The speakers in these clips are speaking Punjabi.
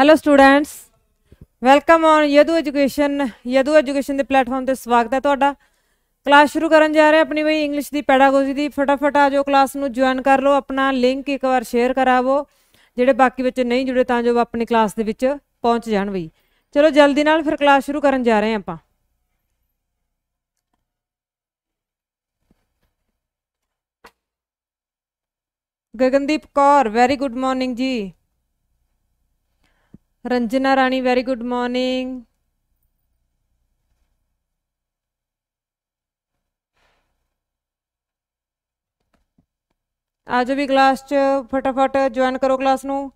hello students welcome on Yadu education Yadu education ਦੇ ਪਲੇਟਫਾਰਮ ਤੇ ਸਵਾਗਤ ਹੈ ਤੁਹਾਡਾ ਕਲਾਸ ਸ਼ੁਰੂ ਕਰਨ ਜਾ ਰਹੇ ਆਪਣੀ ਬਈ ਇੰਗਲਿਸ਼ ਦੀ ਪੈਡਾਗੋਜੀ ਦੀ ਫਟਾਫਟ ਆ ਜੋ ਕਲਾਸ ਨੂੰ ਜੁਆਇਨ ਕਰ ਲਓ ਆਪਣਾ ਲਿੰਕ ਇੱਕ ਵਾਰ ਸ਼ੇਅਰ ਕਰਾਵੋ ਜਿਹੜੇ ਬਾਕੀ ਵਿੱਚ ਨਹੀਂ ਜੁੜੇ ਤਾਂ ਜੋ ਆਪਣੀ ਕਲਾਸ ਦੇ ਵਿੱਚ ਪਹੁੰਚ ਜਾਣ ਬਈ ਚਲੋ ਜਲਦੀ ਨਾਲ ਫਿਰ ਕਲਾਸ ਸ਼ੁਰੂ ਕਰਨ ਜਾ ਰਹੇ ਆਪਾਂ Gagandeep Kaur very good morning ji Ranjana Rani very good morning ਆਜੋ ਵੀ ਕਲਾਸ 'ਚ ਫਟਾਫਟ ਜੁਆਇਨ ਕਰੋ ਕਲਾਸ ਨੂੰ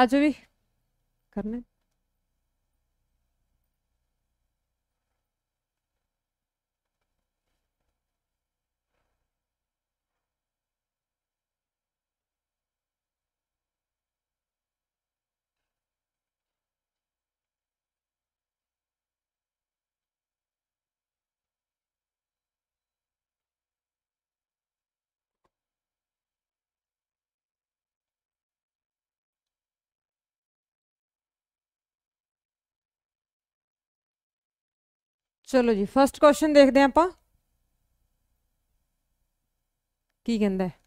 ਆਜੋ ਵੀ ਕਰਨਾ ਚਲੋ ਜੀ ਫਸਟ ਕੁਐਸਚਨ ਦੇਖਦੇ ਆਪਾਂ ਕੀ ਕਹਿੰਦਾ ਹੈ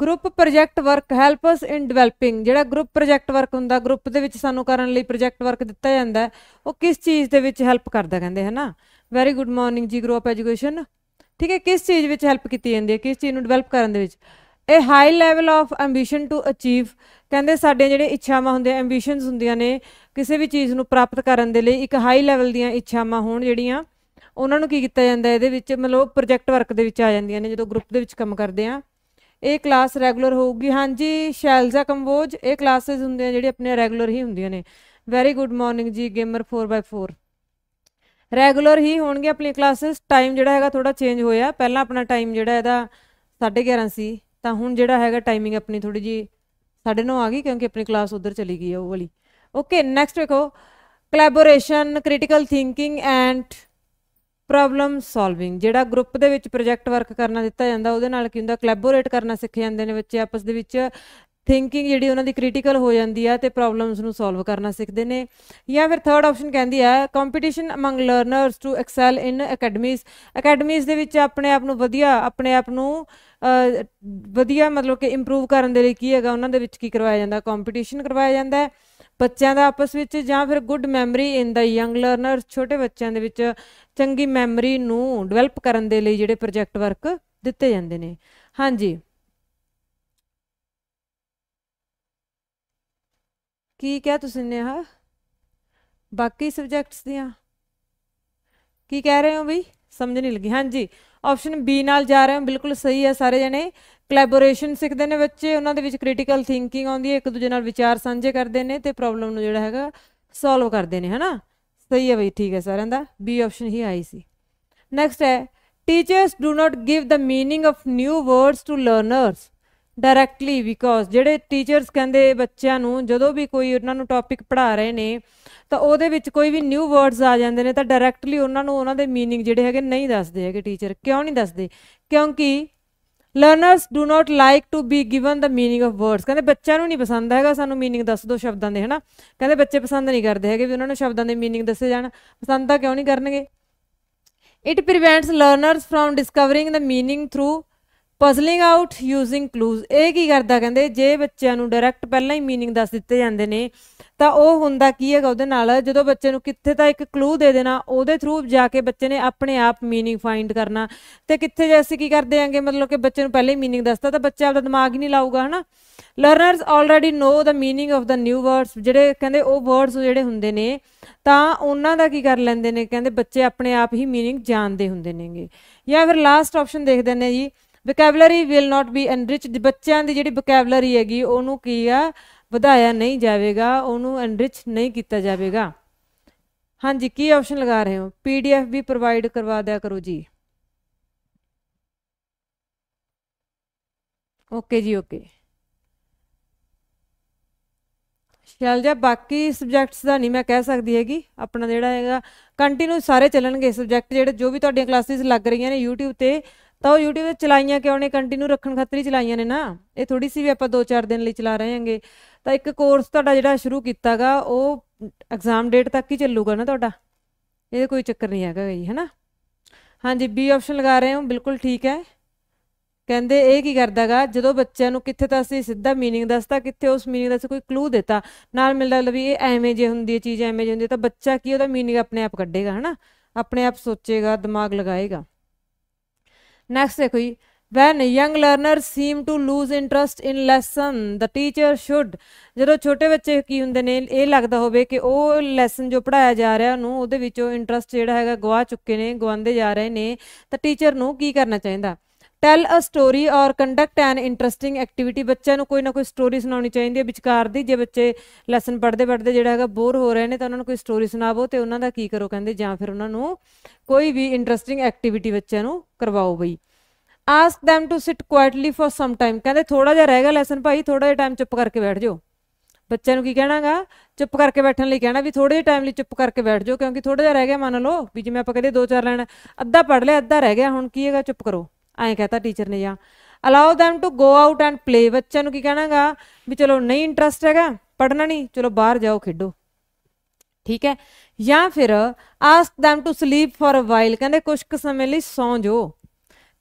group project work helps in developing ਜਿਹੜਾ ਗਰੁੱਪ ਪ੍ਰੋਜੈਕਟ ਵਰਕ ਹੁੰਦਾ ਗਰੁੱਪ ਦੇ ਵਿੱਚ ਸਾਨੂੰ ਕਰਨ ਲਈ ਪ੍ਰੋਜੈਕਟ ਵਰਕ ਦਿੱਤਾ ਜਾਂਦਾ ਉਹ ਕਿਸ ਚੀਜ਼ ਦੇ ਵਿੱਚ ਹੈਲਪ ਕਰਦਾ ਕਹਿੰਦੇ ਹਨਾ very good morning ji group education ਠੀਕ ਹੈ ਕਿਸ ਚੀਜ਼ ਵਿੱਚ ਹੈਲਪ ਕੀਤੀ ਜਾਂਦੀ ਹੈ ਕਿਸ ਚੀਜ਼ ਨੂੰ ਡਿਵੈਲਪ ਕਰਨ ਦੇ ਵਿੱਚ ਇਹ high level of ambition to achieve ਕਹਿੰਦੇ ਸਾਡੇ ਜਿਹੜੇ ਇੱਛਾਵਾਂ ਹੁੰਦੇ ਐਂਬੀਸ਼ਨਸ ਹੁੰਦੀਆਂ ਨੇ ਕਿਸੇ ਵੀ ਚੀਜ਼ ਨੂੰ ਪ੍ਰਾਪਤ ਕਰਨ ਦੇ ਲਈ ਇੱਕ ਹਾਈ ਲੈਵਲ ਦੀਆਂ ਇੱਛਾਵਾਂ ਹੋਣ ਜਿਹੜੀਆਂ ਉਹਨਾਂ ਨੂੰ ਕੀ ਕੀਤਾ ਜਾਂਦਾ ਇਹਦੇ ਵਿੱਚ ਮਤਲਬ ਪ੍ਰੋਜੈਕਟ ਵਰਕ ਦੇ ਵਿੱਚ ਆ ਜਾਂਦੀਆਂ ਨੇ ਜਦੋਂ ਗਰੁੱਪ ਦੇ ਵਿੱਚ ਕੰਮ ਕਰਦੇ ਆ ਇਹ ਕਲਾਸ ਰੈਗੂਲਰ ਹੋਊਗੀ ਹਾਂਜੀ ਸ਼ੈਲਜ਼ਾ ਕੰਬੋਜ ਇਹ ਕਲਾਸਸ ਹੁੰਦੀਆਂ ਜਿਹੜੀ ਆਪਣੇ ਰੈਗੂਲਰ ਹੀ ਹੁੰਦੀਆਂ ਨੇ very good morning ji gamer 4x4 regular ਹੀ ਹੋਣਗੇ ਆਪਣੀਆਂ ਕਲਾਸਸ ਟਾਈਮ ਜਿਹੜਾ ਹੈਗਾ ਥੋੜਾ ਚੇਂਜ ਹੋਇਆ ਪਹਿਲਾਂ ਆਪਣਾ ਟਾਈਮ ਜਿਹੜਾ ਇਹਦਾ 11:30 ਸੀ ਤਾਂ ਹੁਣ ਜਿਹੜਾ ਹੈਗਾ ਟਾਈਮਿੰਗ ਆਪਣੀ ਥੋੜੀ ਜੀ ਨੂੰ ਆ ਗਈ ਕਿਉਂਕਿ ਆਪਣੀ ਕਲਾਸ ਉਧਰ ਚਲੀ ਗਈ ਹੈ ਉਹ ਵਾਲੀ ਓਕੇ ਨੈਕਸਟ ਵੇਖੋ collaboration critical thinking and problem solving ਜਿਹੜਾ ਗਰੁੱਪ ਦੇ ਵਿੱਚ ਪ੍ਰੋਜੈਕਟ ਵਰਕ ਕਰਨਾ ਦਿੱਤਾ ਜਾਂਦਾ ਉਹਦੇ ਨਾਲ ਕੀ ਹੁੰਦਾ ਕੋਲੈਬੋਰੇਟ ਕਰਨਾ ਸਿੱਖ ਜਾਂਦੇ ਨੇ ਬੱਚੇ ਆਪਸ ਦੇ ਵਿੱਚ ਥਿੰਕਿੰਗ ਜਿਹੜੀ ਉਹਨਾਂ ਦੀ ਕ੍ਰਿਟੀਕਲ ਹੋ ਜਾਂਦੀ ਆ ਤੇ ਪ੍ਰੋਬਲਮਸ ਨੂੰ ਸੋਲਵ ਕਰਨਾ ਸਿੱਖਦੇ ਨੇ ਜਾਂ ਫਿਰ ਥਰਡ ਆਪਸ਼ਨ ਕਹਿੰਦੀ ਆ competition among learners to excel in academics academics ਦੇ ਵਿੱਚ ਆਪਣੇ ਆਪ ਨੂੰ ਵਧੀਆ ਆਪਣੇ ਆਪ ਨੂੰ ਵਧੀਆ ਮਤਲਬ ਕਿ ਇੰਪਰੂਵ ਕਰਨ ਦੇ ਲਈ ਕੀ ਹੈਗਾ ਉਹਨਾਂ ਦੇ ਵਿੱਚ ਕੀ ਕਰਵਾਇਆ ਜਾਂਦਾ ਕੰਪੀਟੀਸ਼ਨ ਕਰਵਾਇਆ ਜਾਂਦਾ ਹੈ ਬੱਚਿਆਂ ਦਾ ਆਪਸ ਵਿੱਚ ਜਾਂ ਫਿਰ good memory in the young learners ਛੋਟੇ ਬੱਚਿਆਂ ਦੇ ਵਿੱਚ ਚੰਗੀ ਮੈਮਰੀ ਨੂੰ ਡਿਵੈਲਪ ਕਰਨ ਦੇ ਲਈ ਜਿਹੜੇ ਪ੍ਰੋਜੈਕਟ ਵਰਕ ਦਿੱਤੇ ਜਾਂਦੇ ਨੇ ਹਾਂਜੀ ਕੀ ਕਹਿ ਤੁਸੀਂ ਨੇ ਨੇਹਾ ਬਾਕੀ ਸਬਜੈਕਟਸ ਦੀਆਂ ਕੀ ਕਹਿ ਰਹੇ ਹੋ ਬਈ ਸਮਝ ਨਹੀਂ ਲੱਗੀ ਹਾਂਜੀ ਆਪਸ਼ਨ ਬੀ ਨਾਲ ਜਾ ਰਹੇ ਹਾਂ ਬਿਲਕੁਲ ਸਹੀ ਹੈ ਸਾਰੇ ਜਣੇ ਕੋਲੈਬੋਰੇਸ਼ਨ ਸਿੱਖਦੇ ਨੇ ਬੱਚੇ ਉਹਨਾਂ ਦੇ ਵਿੱਚ ਕ੍ਰਿਟੀਕਲ ਥਿੰਕਿੰਗ ਆਉਂਦੀ ਹੈ ਇੱਕ ਦੂਜੇ ਨਾਲ ਵਿਚਾਰ ਸਾਂਝੇ ਕਰਦੇ ਨੇ ਤੇ ਪ੍ਰੋਬਲਮ ਨੂੰ ਜਿਹੜਾ ਹੈਗਾ ਸੋਲਵ ਕਰਦੇ ਨੇ ਹਨਾ ਸਹੀ ਹੈ ਬਈ ਠੀਕ ਹੈ ਸਾਰਿਆਂ ਦਾ ਬੀ ਆਪਸ਼ਨ ਹੀ ਆਈ ਸੀ ਨੈਕਸਟ ਹੈ teachers do not give the meaning of new words to learners directly because ਜਿਹੜੇ ਟੀਚਰਸ ਕਹਿੰਦੇ ਬੱਚਿਆਂ ਨੂੰ ਜਦੋਂ ਵੀ ਕੋਈ ਉਹਨਾਂ ਨੂੰ ਟੌਪਿਕ ਪੜ੍ਹਾ ਰਹੇ ਨੇ ਤਾਂ ਉਹਦੇ ਵਿੱਚ ਕੋਈ ਵੀ ਨਿਊ ਵਰਡਸ ਆ ਜਾਂਦੇ ਨੇ ਤਾਂ ਡਾਇਰੈਕਟਲੀ ਉਹਨਾਂ ਨੂੰ ਉਹਨਾਂ ਦੇ ਮੀਨਿੰਗ ਜਿਹੜੇ ਹੈਗੇ ਨਹੀਂ ਦੱਸਦੇ ਹੈਗੇ ਟੀਚਰ ਕਿਉਂ ਨਹੀਂ ਦੱਸਦੇ ਕਿਉਂਕਿ learners do not like to be given the meaning of words ਕਹਿੰਦੇ ਬੱਚਿਆਂ ਨੂੰ ਨਹੀਂ ਪਸੰਦ ਹੈਗਾ ਸਾਨੂੰ ਮੀਨਿੰਗ ਦੱਸ ਦੋ ਸ਼ਬਦਾਂ ਦੇ ਹਨਾ ਕਹਿੰਦੇ ਬੱਚੇ ਪਸੰਦ ਨਹੀਂ ਕਰਦੇ ਹੈਗੇ ਵੀ ਉਹਨਾਂ ਨੂੰ ਸ਼ਬਦਾਂ ਦੇ ਮੀਨਿੰਗ ਦੱਸੇ ਜਾਣ ਪਸੰਦ ਤਾਂ ਕਿਉਂ ਨਹੀਂ ਕਰਨਗੇ it prevents learners from discovering the meaning through puzzling out using clues ਇਹ ਕੀ ਕਰਦਾ ਕਹਿੰਦੇ ਜੇ ਬੱਚਿਆਂ ਨੂੰ ਡਾਇਰੈਕਟ ਪਹਿਲਾਂ ਹੀ मीनिंग ਦੱਸ ਦਿੱਤੇ ਜਾਂਦੇ ਨੇ ਤਾਂ ਉਹ ਹੁੰਦਾ ਕੀ ਹੈਗਾ ਉਹਦੇ ਨਾਲ ਜਦੋਂ ਬੱਚੇ ਨੂੰ ਕਿੱਥੇ ਤਾਂ ਇੱਕ ਕਲੂ ਦੇ ਦੇਣਾ ਉਹਦੇ ਥਰੂ ਜਾ ਕੇ ਬੱਚੇ ਨੇ ਆਪਣੇ ਆਪ मीनिंग ਫਾਈਂਡ ਕਰਨਾ ਤੇ ਕਿੱਥੇ ਜੇ ਅਸੀਂ ਕੀ ਕਰਦੇ ਆਂਗੇ ਮਤਲਬ ਕਿ ਬੱਚੇ ਨੂੰ ਪਹਿਲਾਂ ਹੀ मीनिंग ਦੱਸਤਾ ਤਾਂ ਬੱਚਾ ਆਪਦਾ ਦਿਮਾਗ ਹੀ ਨਹੀਂ ਲਾਊਗਾ ਹਨਾ learners already know the meaning of the new words ਜਿਹੜੇ ਕਹਿੰਦੇ ਉਹ ਵਰਡਸ ਜਿਹੜੇ ਹੁੰਦੇ ਨੇ ਤਾਂ ਉਹਨਾਂ ਦਾ ਕੀ ਕਰ ਲੈਂਦੇ ਨੇ ਕਹਿੰਦੇ ਬੱਚੇ ਆਪਣੇ ਆਪ ਹੀ मीनिंग ਜਾਣਦੇ ਹੁੰਦੇ ਨੇਗੇ ਜਾਂ ਫਿਰ ਲਾਸਟ ਆਪਸ਼ਨ ਦੇਖਦੇ ਨੇ ਜੀ vocabulary will not be enriched ਬੱਚਿਆਂ ਦੀ ਜਿਹੜੀ ਵੋਕੈਬਲਰੀ ਹੈਗੀ ਉਹਨੂੰ ਕੀ ਆ ਵਧਾਇਆ ਨਹੀਂ ਜਾਵੇਗਾ ਉਹਨੂੰ ਐਨਰਿਚ ਨਹੀਂ ਕੀਤਾ ਜਾਵੇਗਾ ਹਾਂਜੀ ਕੀ ਆਪਸ਼ਨ ਲਗਾ ਰਹੇ ਹੋ ਪੀਡੀਐਫ ਵੀ ਪ੍ਰੋਵਾਈਡ ਕਰਵਾ ਦਿਆ ਕਰੋ ਜੀ ਓਕੇ ਜੀ ਓਕੇ ਜਾ ਬਾਕੀ ਸਬਜੈਕਟਸ ਦਾ ਨਹੀਂ ਮੈਂ ਕਹਿ ਸਕਦੀ ਹੈਗੀ ਆਪਣਾ ਜਿਹੜਾ ਹੈਗਾ ਕੰਟੀਨਿਊ ਸਾਰੇ ਚੱਲਣਗੇ ਸਬਜੈਕਟ ਜਿਹੜੇ ਜੋ ਵੀ ਤੁਹਾਡੀਆਂ ਕਲਾਸਿਸ ਲੱਗ ਰਹੀਆਂ ਨੇ YouTube ਤੇ ਤਾਂ ਉਹ YouTube ਤੇ ਚਲਾਈਆਂ ਕਿਉਂ ਨੇ ਕੰਟੀਨਿਊ ਰੱਖਣ ਖਾਤਰ ਹੀ ਚਲਾਈਆਂ ਨੇ ਨਾ ਇਹ ਥੋੜੀ ਸੀ ਵੀ ਆਪਾਂ 2-4 ਦਿਨ ਲਈ ਚਲਾ ਰਹੇ ਹਾਂਗੇ ਤਾਂ ਇੱਕ ਕੋਰਸ ਤੁਹਾਡਾ ਜਿਹੜਾ ਸ਼ੁਰੂ ਕੀਤਾਗਾ ਉਹ ਐਗਜ਼ਾਮ ਡੇਟ ਤੱਕ ਹੀ ਚੱਲੂਗਾ ਨਾ ਤੁਹਾਡਾ ਇਹਦੇ ਕੋਈ ਚੱਕਰ ਨਹੀਂ ਹੈਗਾ ਜੀ ਹੈਨਾ ਹਾਂਜੀ ਬੀ ਆਪਸ਼ਨ ਲਗਾ ਰਹੇ ਹਾਂ ਬਿਲਕੁਲ ਠੀਕ ਹੈ ਕਹਿੰਦੇ ਇਹ ਕੀ ਕਰਦਾਗਾ ਜਦੋਂ ਬੱਚਿਆਂ ਨੂੰ ਕਿੱਥੇ ਤਾਂ ਅਸੀਂ ਸਿੱਧਾ मीनिंग ਦੱਸਤਾ ਕਿੱਥੇ ਉਸ मीनिंग ਦਾ ਕੋਈ ਕਲੂ ਦਿੱਤਾ ਨਾਲ ਮਿਲਦਾ ਵੀ ਇਹ ਐਵੇਂ ਜੇ ਹੁੰਦੀ ਹੈ ਚੀਜ਼ ਐਵੇਂ ਜੇ ਹੁੰਦੀ ਹੈ ਤਾਂ ਬੱਚਾ ਕੀ ਉਹਦਾ मीनिंग ਆਪਣੇ ਆਪ ਕੱਢੇਗਾ ਹਨਾ ਆਪਣੇ ਆਪ ਸੋਚੇਗਾ ਦਿਮਾਗ ਲਗਾਏਗਾ ਨੈਕਸਟ ਦੇਖੋ देखो when young learner seem to lose interest in lesson the teacher should ਜਦੋਂ ਛੋਟੇ ਬੱਚੇ ਕੀ ਹੁੰਦੇ ਨੇ ਇਹ ਲੱਗਦਾ ਹੋਵੇ ਕਿ ਉਹ ਲੈਸਨ ਜੋ ਪੜਾਇਆ ਜਾ ਰਿਹਾ ਉਹਨੂੰ ਉਹਦੇ ਵਿੱਚੋਂ ਇੰਟਰਸਟ ਜਿਹੜਾ ਹੈਗਾ ਗਵਾ ਚੁੱਕੇ ਨੇ ਗਵਾਉਂਦੇ ਜਾ ਰਹੇ ਨੇ ਤਾਂ ਟੀਚਰ ਨੂੰ ਕੀ ਕਰਨਾ ਚਾਹੀਦਾ tell a story or conduct an interesting activity ਬੱਚਿਆਂ ਨੂੰ ਕੋਈ ਨਾ ਕੋਈ ਸਟੋਰੀ ਸੁਣਾਉਣੀ ਚਾਹੀਦੀ ਹੈ ਵਿਚਕਾਰ ਦੀ ਜੇ ਬੱਚੇ ਲੈਸਨ ਪੜ੍ਹਦੇ ਪੜ੍ਹਦੇ ਜਿਹੜਾ ਹੈਗਾ ਬੋਰ ਹੋ ਰਹੇ ਨੇ ਤਾਂ ਉਹਨਾਂ ਨੂੰ ਕੋਈ ਸਟੋਰੀ ਸੁਣਾਵੋ ਤੇ ਉਹਨਾਂ ਦਾ ਕੀ ਕਰੋ ਕਹਿੰਦੇ ਜਾਂ ਫਿਰ ਉਹਨਾਂ ਨੂੰ ਕੋਈ ਵੀ ਇੰਟਰਸਟਿੰਗ ਐਕਟੀਵਿਟੀ ਬੱਚਿਆਂ ਨੂੰ ਕਰਵਾਓ ਬਈ ask them to sit quietly for some time ਕਹਿੰਦੇ ਥੋੜਾ ਜਿਹਾ ਰਹਿ ਗਿਆ ਲੈਸਨ ਭਾਈ ਥੋੜਾ ਜਿਹਾ ਟਾਈਮ ਚੁੱਪ ਕਰਕੇ ਬੈਠ ਜਾਓ ਬੱਚਿਆਂ ਨੂੰ ਕੀ ਕਹਿਣਾਗਾ ਚੁੱਪ ਕਰਕੇ ਬੈਠਣ ਲਈ ਕਹਿਣਾ ਵੀ ਥੋੜੇ ਜਿਹਾ ਟਾਈਮ ਲਈ ਚੁੱਪ ਕਰਕੇ ਬੈਠ ਜਾਓ ਕਿਉਂਕਿ ਥੋੜਾ ਜਿਹਾ ਰਹਿ ਗਿਆ ਮੰਨ ਲਓ ਵੀ ਜਿਵੇਂ ਆਪਾਂ ਕਹਦੇ ਦੋ ਚਾਰ ਲੈਣਾ ਅੱਧਾ ਪੜ ਲਿਆ ਅੱਧਾ ਰਹਿ ਗਿਆ ਹੁਣ ਕੀ ਹੈਗਾ ਚੁੱਪ ਕਰੋ ਐਂ ਕਹਤਾ ਟੀਚਰ ਨੇ ਜਾਂ allow them to go out and play ਬੱਚਿਆਂ ਨੂੰ ਕੀ ਕਹਿਣਾਗਾ ਵੀ ਚਲੋ ਨਹੀਂ ਇੰਟਰਸਟ ਹੈਗਾ ਪੜਨਾ ਨਹੀਂ ਚਲੋ ਬਾਹਰ ਜਾਓ ਖੇਡੋ ਠੀਕ ਹੈ ਜਾਂ ਫਿਰ ask them to sleep for a while ਕਹਿੰਦੇ ਕੁਝ ਕੁ ਸਮੇਂ ਲਈ ਸੌਂ ਜਾਓ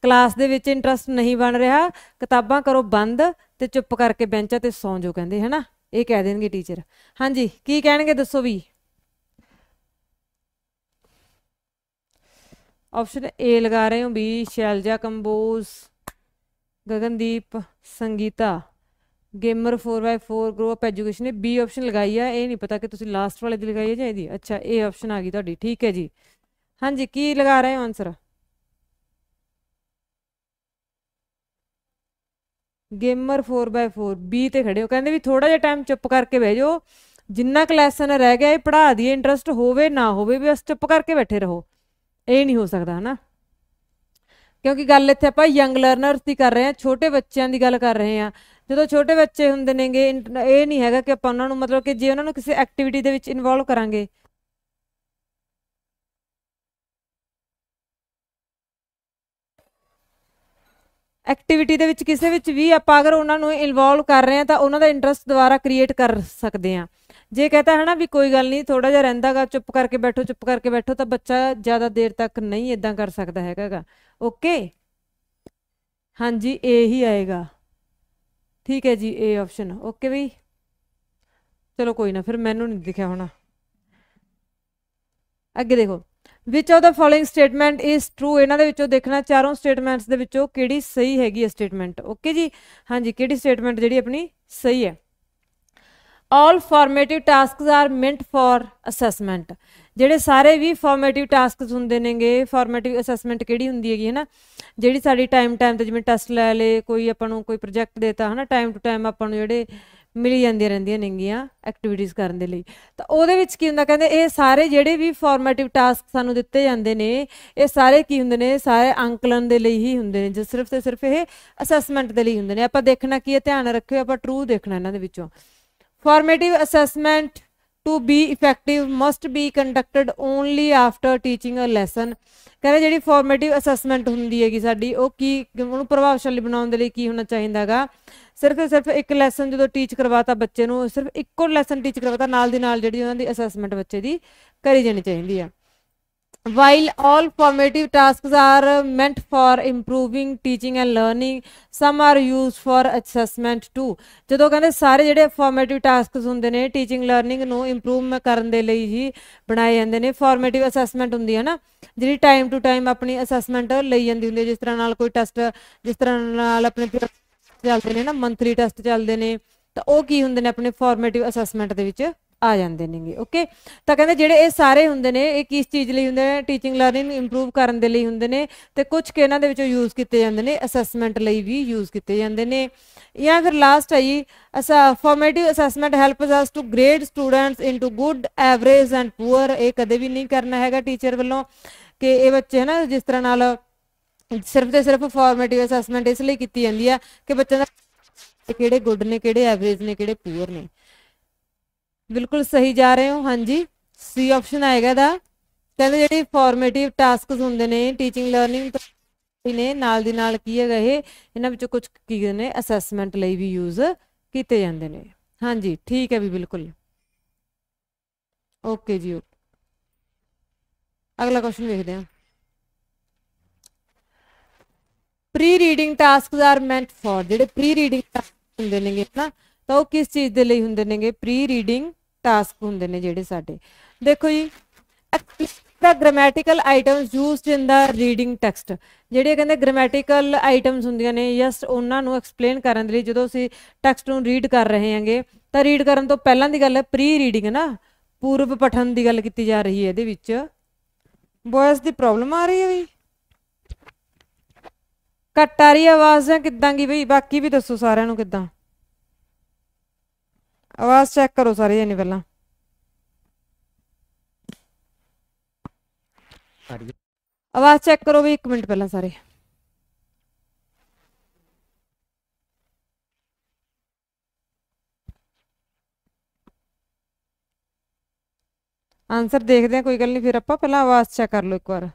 ਕਲਾਸ ਦੇ ਵਿੱਚ ਇੰਟਰਸਟ ਨਹੀਂ ਬਣ ਰਿਹਾ ਕਿਤਾਬਾਂ ਕਰੋ ਬੰਦ ਤੇ ਚੁੱਪ ਕਰਕੇ ਬੈਂਚਾਂ ਤੇ ਸੌਂ ਜਾਓ ਕਹਿੰਦੇ ਹਨਾ ਇਹ ਕਹਿ ਦੇਣਗੇ ਟੀਚਰ ਹਾਂਜੀ ਕੀ ਕਹਿਣਗੇ ਦੱਸੋ ਵੀ ਆਪਸ਼ਨ ए ਲਗਾ ਰਹੇ हूँ B Shailja Kamboj Gagandeep Sangeeta gamer 4x4 grow up education ਨੇ ਬੀ ਆਪਸ਼ਨ ਲਗਾਈ ਆ ਇਹ ਨਹੀਂ ਪਤਾ ਕਿ ਤੁਸੀਂ ਲਾਸਟ ਵਾਲੇ ਦੀ ਲਗਾਈ ਆ ਜਾਂ ਇਹਦੀ ਅੱਛਾ ਇਹ ਆਪਸ਼ਨ ਆ ਗਈ ਤੁਹਾਡੀ ਠੀਕ ਹੈ ਜੀ ਹਾਂਜੀ ਕੀ ਲਗਾ ਰਹੇ ਹੋ ਆਨਸਰ ਗੇਮਰ 4x4 ਬੀ ਤੇ ਖੜੇ ਹੋ ਕਹਿੰਦੇ ਵੀ ਥੋੜਾ ਜਿਹਾ ਟਾਈਮ ਚੁੱਪ ਕਰਕੇ ਬਹਿ ਜਾਓ ਜਿੰਨਾ ਕਲੈਸਨ ਰਹਿ ਗਿਆ ਇਹ ਪੜਾ ਦਈਏ ਇੰਟਰਸਟ ਹੋਵੇ ਨਾ ਹੋਵੇ ਵੀ ਅਸ ਚੁੱਪ ਕਰਕੇ ਬੈਠੇ ਰਹੋ ਇਹ ਨਹੀਂ ਹੋ ਸਕਦਾ ਹਨਾ ਕਿਉਂਕਿ ਗੱਲ ਇੱਥੇ ਆਪਾਂ ਯੰਗ ਲਰਨਰਸ ਦੀ ਕਰ ਰਹੇ ਹਾਂ ਛੋਟੇ ਬੱਚਿਆਂ ਦੀ ਗੱਲ ਕਰ ਰਹੇ ਹਾਂ ਜਦੋਂ ਛੋਟੇ ਬੱਚੇ ਹੁੰਦੇ ਨੇਗੇ ਇਹ ਨਹੀਂ ਹੈਗਾ ਕਿ ਆਪਾਂ ਉਹਨਾਂ ਨੂੰ ਮਤਲਬ ਕਿ ਜੇ ਉਹਨਾਂ ਨੂੰ ਕਿਸੇ ਐਕਟੀਵਿਟੀ ਦੇ ਵਿੱਚ ਇਨਵੋਲਵ ਕਰਾਂਗੇ ਐਕਟੀਵਿਟੀ ਦੇ ਵਿੱਚ ਕਿਸੇ ਵਿੱਚ ਵੀ ਆਪਾਂ ਅਗਰ ਉਹਨਾਂ ਨੂੰ ਇਨਵੋਲਵ ਕਰ ਰਹੇ ਹਾਂ ਤਾਂ ਉਹਨਾਂ ਦਾ ਇੰਟਰਸਟ ਦੁਆਰਾ ਕ੍ਰੀਏਟ ਕਰ ਸਕਦੇ ਹਾਂ ਜੇ ਕਹਤਾ ਹੈ ਨਾ ਵੀ ਕੋਈ ਗੱਲ ਨਹੀਂ ਥੋੜਾ ਜਿਹਾ ਰਹਿੰਦਾਗਾ ਚੁੱਪ ਕਰਕੇ ਬੈਠੋ ਚੁੱਪ ਕਰਕੇ ਬੈਠੋ ਤਾਂ ਬੱਚਾ ਜ਼ਿਆਦਾ ਦੇਰ ਤੱਕ ਨਹੀਂ ਇਦਾਂ ਕਰ ਸਕਦਾ ਹੈਗਾਗਾ ਓਕੇ ਹਾਂਜੀ ਏ ਹੀ ਆਏਗਾ ਠੀਕ ਹੈ ਜੀ ਏ ਆਪਸ਼ਨ ਓਕੇ ਬਈ ਚਲੋ ਕੋਈ ਨਾ ਫਿਰ ਮੈਨੂੰ ਨਹੀਂ ਦਿਖਿਆ ਹੋਣਾ ਅੱਗੇ ਦੇਖੋ which of the following statement is true ਇਹਨਾਂ ਦੇ ਵਿੱਚੋਂ ਦੇਖਣਾ ਚਾਰੋਂ ਸਟੇਟਮੈਂਟਸ ਦੇ ਵਿੱਚੋਂ ਕਿਹੜੀ ਸਹੀ ਹੈਗੀ ਹੈ ਸਟੇਟਮੈਂਟ ਓਕੇ ਜੀ ਹਾਂਜੀ ਕਿਹੜੀ ਸਟੇਟਮੈਂਟ ਜਿਹੜੀ ਆਪਣੀ ਸਹੀ ਹੈ all formative tasks are meant for assessment ਜਿਹੜੇ ਸਾਰੇ ਵੀ ਫਾਰਮੇਟਿਵ ਟਾਸਕਸ ਹੁੰਦੇ ਨੇਗੇ ਫਾਰਮੇਟਿਵ ਅਸੈਸਮੈਂਟ ਕਿਹੜੀ ਹੁੰਦੀ ਹੈਗੀ ਹੈ ਨਾ ਜਿਹੜੀ ਸਾਡੀ ਟਾਈਮ ਟਾਈਮ ਤੇ ਜਿਵੇਂ ਟੈਸਟ ਲੈ ਲੇ ਕੋਈ ਆਪਾਂ ਨੂੰ ਕੋਈ ਪ੍ਰੋਜੈਕਟ ਦੇਤਾ ਹੈ ਨਾ ਟਾਈਮ ਟੂ ਟਾਈਮ ਆਪਾਂ ਨੂੰ ਜਿਹੜੇ ਮਿਲ ਜਾਂਦੀਆਂ ਰਹਿੰਦੀਆਂ ਨੇਗੀਆਂ ਐਕਟੀਵਿਟੀਜ਼ ਕਰਨ ਦੇ ਲਈ ਤਾਂ ਉਹਦੇ ਵਿੱਚ ਕੀ ਹੁੰਦਾ ਕਹਿੰਦੇ ਇਹ ਸਾਰੇ ਜਿਹੜੇ ਵੀ ਫਾਰਮੇਟਿਵ ਟਾਸਕ ਸਾਨੂੰ ਦਿੱਤੇ ਜਾਂਦੇ ਨੇ ਇਹ ਸਾਰੇ ਕੀ ਹੁੰਦੇ ਨੇ ਸਾਰੇ ਅੰਕਲਨ ਦੇ ਲਈ ਹੀ ਹੁੰਦੇ ਨੇ ਜੇ ਸਿਰਫ ਤੇ ਸਿਰਫ ਇਹ ਅਸੈਸਮੈਂਟ ਦੇ ਲਈ ਹੁੰਦੇ ਨੇ ਆਪਾਂ ਦੇਖਣਾ ਕੀ ਹੈ ਧਿਆਨ ਰੱਖਿਓ ਆਪਾਂ ਟਰੂ ਦੇਖਣਾ ਇਹਨਾਂ ਦੇ ਵਿੱਚੋਂ formative assessment to be effective must be conducted only after teaching a lesson ਕਹਿੰਦੇ ਜਿਹੜੀ ਫਾਰਮੇਟਿਵ ਅਸੈਸਮੈਂਟ ਹੁੰਦੀ ਹੈਗੀ ਸਾਡੀ ਉਹ ਕੀ ਉਹਨੂੰ ਪ੍ਰਭਾਵਸ਼ਾਲੀ ਬਣਾਉਣ ਦੇ ਲਈ ਕੀ ਹੋਣਾ ਚਾਹੀਦਾਗਾ ਸਿਰਫ ਸਿਰਫ ਇੱਕ ਲੈਸਨ ਜਦੋਂ ਟੀਚ ਕਰਵਾਤਾ ਬੱਚੇ ਨੂੰ ਸਿਰਫ ਇੱਕੋ ਲੈਸਨ ਟੀਚ ਕਰਵਾਤਾ ਨਾਲ ਦੀ ਨਾਲ ਜਿਹੜੀ ਉਹਨਾਂ ਦੀ ਅਸੈਸਮੈਂਟ ਬੱਚੇ ਦੀ ਕਰੀ ਜਾਣੀ ਚਾਹੀਦੀ ਆ while all formative tasks are meant for improving teaching and learning some are used for assessment too ਜਦੋਂ ਕਹਿੰਦੇ ਸਾਰੇ ਜਿਹੜੇ ਫਾਰਮੇਟਿਵ ਟਾਸਕਸ ਹੁੰਦੇ ਨੇ ਟੀਚਿੰਗ ਲਰਨਿੰਗ ਨੂੰ ਇੰਪਰੂਵ ਕਰਨ ਦੇ ਲਈ ਹੀ ਬਣਾਏ ਜਾਂਦੇ ਨੇ ਫਾਰਮੇਟਿਵ ਅਸੈਸਮੈਂਟ ਹੁੰਦੀ ਹੈ ਨਾ ਜਿਹੜੀ ਟਾਈਮ ਟੂ ਟਾਈਮ ਆਪਣੀ ਅਸੈਸਮੈਂਟ ਲਈ ਜਾਂਦੀ ਹੁੰਦੀ ਹੈ ਜਿਸ ਤਰ੍ਹਾਂ ਨਾਲ ਕੋਈ ਟੈਸਟ ਜਿਸ ਤਰ੍ਹਾਂ ਨਾਲ ਆਪਣੇ ਚੱਲਦੇ ਨੇ ਨਾ ਮੰਥਲੀ ਟੈਸਟ ਚੱਲਦੇ ਨੇ ਤਾਂ ਉਹ ਕੀ ਹੁੰਦੇ ਨੇ ਆਪਣੇ ਫਾਰਮੇਟਿਵ ਅਸੈਸਮੈਂਟ ਦੇ ਵਿੱਚ ਆ ਜਾਂਦੇ ਨੇਗੇ ਓਕੇ ਤਾਂ ਕਹਿੰਦੇ ਜਿਹੜੇ ਇਹ ਸਾਰੇ ਹੁੰਦੇ ਨੇ ਇਹ ਕਿਸ ਚੀਜ਼ ਲਈ ਹੁੰਦੇ ਨੇ ਟੀਚਿੰਗ ਲਰਨਿੰਗ ਇੰਪਰੂਵ ਕਰਨ ਦੇ ਲਈ ਹੁੰਦੇ ਨੇ ਤੇ ਕੁਝ ਕਿ ਇਹਨਾਂ ਦੇ ਵਿੱਚੋਂ ਯੂਜ਼ ਕੀਤੇ ਜਾਂਦੇ ਨੇ ਅਸੈਸਮੈਂਟ ਲਈ ਵੀ ਯੂਜ਼ ਕੀਤੇ ਜਾਂਦੇ ਨੇ ਜਾਂ ਫਿਰ ਲਾਸਟ ਹੈ ਜੀ ਅਸਾ formative assessment helps us to grade students into good average and poor ਇਹ ਕਦੇ ਵੀ ਨਹੀਂ ਕਰਨਾ ਹੈਗਾ ਟੀਚਰ ਵੱਲੋਂ ਕਿ ਇਹ ਬੱਚੇ ਹਨਾ ਜਿਸ ਤਰ੍ਹਾਂ ਨਾਲ ਸਿਰਫ ਤੇ ਸਿਰਫ ਫਾਰਮੇਟਿਵ ਅਸੈਸਮੈਂਟ ਇਸ ਲਈ ਕੀਤੀ ਜਾਂਦੀ ਆ ਕਿ ਬੱਚਿਆਂ ਦਾ ਕਿਹੜੇ ਗੁੱਡ ਨੇ ਕਿਹੜੇ ਐਵਰੇਜ ਨੇ ਕਿਹੜੇ ਪੂਅਰ ਨੇ ਬਿਲਕੁਲ ਸਹੀ ਜਾ ਰਹੇ ਹੋ ਹਾਂਜੀ ਸੀ ਆਪਸ਼ਨ ਆਏਗਾ ਦਾ ਕਹਿੰਦੇ ਜਿਹੜੇ ਫਾਰਮੇਟਿਵ ਟਾਸਕਸ ਹੁੰਦੇ ਨੇ ਟੀਚਿੰਗ ਲਰਨਿੰਗ ਨੇ ਨਾਲ ਦੀ ਨਾਲ ਕੀ ਹੈਗਾ ਇਹ ਇਹਨਾਂ ਵਿੱਚੋਂ ਕੁਝ ਕੀ ਨੇ ਅਸੈਸਮੈਂਟ ਲਈ ਵੀ ਯੂਜ਼ ਕੀਤੇ ਜਾਂਦੇ ਨੇ ਹਾਂਜੀ ਠੀਕ ਹੈ ਵੀ ਬਿਲਕੁਲ ਓਕੇ ਜੀ ਅਗਲਾ ਕੁਐਸਚਨ ਵੇਖਦੇ ਹਾਂ pre reading tasks are meant for ਜਿਹੜੇ ਪ੍ਰੀ ਰੀਡਿੰਗ ਹੁੰਦੇ ਨੇਗੇ ਨਾ ਤਾਂ ਉਹ ਕਿਸ ਚੀਜ਼ ਦੇ ਲਈ ਹੁੰਦੇ ਨੇਗੇ ਪ੍ਰੀ ਰੀਡਿੰਗ ਟਾਸਕ ਹੁੰਦੇ ਨੇ ਜਿਹੜੇ ਸਾਡੇ ਦੇਖੋ ਜੀ the grammatical items used in the reading text ਜਿਹੜੇ ਕਹਿੰਦੇ ਗ੍ਰਾਮੈਟੀਕਲ ਆਈਟਮਸ ਹੁੰਦੀਆਂ ਨੇ ਜਸਟ ਉਹਨਾਂ ਨੂੰ ਐਕਸਪਲੇਨ ਕਰਨ ਦੇ ਲਈ ਜਦੋਂ ਅਸੀਂ ਟੈਕਸਟ ਨੂੰ ਰੀਡ ਕਰ ਰਹੇ ਹਾਂਗੇ ਤਾਂ ਰੀਡ ਕਰਨ ਤੋਂ ਪਹਿਲਾਂ ਦੀ ਗੱਲ ਹੈ ਪ੍ਰੀ ਰੀਡਿੰਗ ਨਾ ਪੂਰਵ ਪਠਨ ਦੀ ਗੱਲ ਕੀਤੀ ਜਾ ਰਹੀ ਹੈ ਇਹਦੇ ਵਿੱਚ ਵੌਇਸ ਦੀ ਪ੍ਰੋਬਲਮ ਆ ਰਹੀ ਹੈ ਵੀ ਕੱਟ ਆ ਰਹੀ ਆਵਾਜ਼ ਹੈ ਕਿੱਦਾਂ ਕੀ ਬਈ ਬਾਕੀ ਵੀ ਦੱਸੋ ਸਾਰਿਆਂ ਨੂੰ ਕਿੱਦਾਂ ਆਵਾਜ਼ ਚੈੱਕ ਕਰੋ ਸਾਰੇ ਜਣੇ ਪਹਿਲਾਂ ਆਵਾਜ਼ ਚੈੱਕ ਕਰੋ ਵੀ 1 ਮਿੰਟ ਪਹਿਲਾਂ ਸਾਰੇ ਆਨਸਰ ਦੇਖਦੇ ਆ ਕੋਈ ਗੱਲ ਨਹੀਂ ਫਿਰ ਆਪਾਂ ਪਹਿਲਾਂ ਆਵਾਜ਼ ਚੈੱਕ ਕਰ ਲਓ ਇੱਕ ਵਾਰ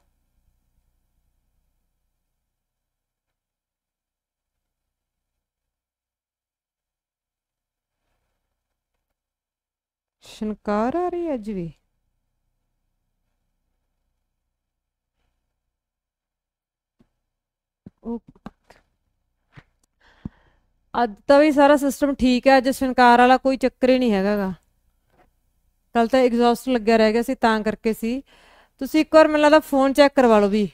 ਦਰਸ਼ਨ ਆ ਰਹੀ ਅੱਜ ਵੀ ਅੱਜ ਤਾਂ ਵੀ ਸਾਰਾ ਸਿਸਟਮ ਠੀਕ ਹੈ ਅੱਜ ਸ਼ਨਕਾਰ ਵਾਲਾ ਕੋਈ ਚੱਕਰ ਹੀ ਨਹੀਂ ਹੈਗਾਗਾ ਕੱਲ ਤਾਂ ਐਗਜ਼ੌਸਟ ਲੱਗਿਆ ਰਹਿ ਗਿਆ ਸੀ ਤਾਂ ਕਰਕੇ ਸੀ ਤੁਸੀਂ ਇੱਕ ਵਾਰ ਮੈਨੂੰ ਲੱਗਦਾ ਫੋਨ ਚੈੱਕ ਕਰਵਾ ਲਓ ਵੀ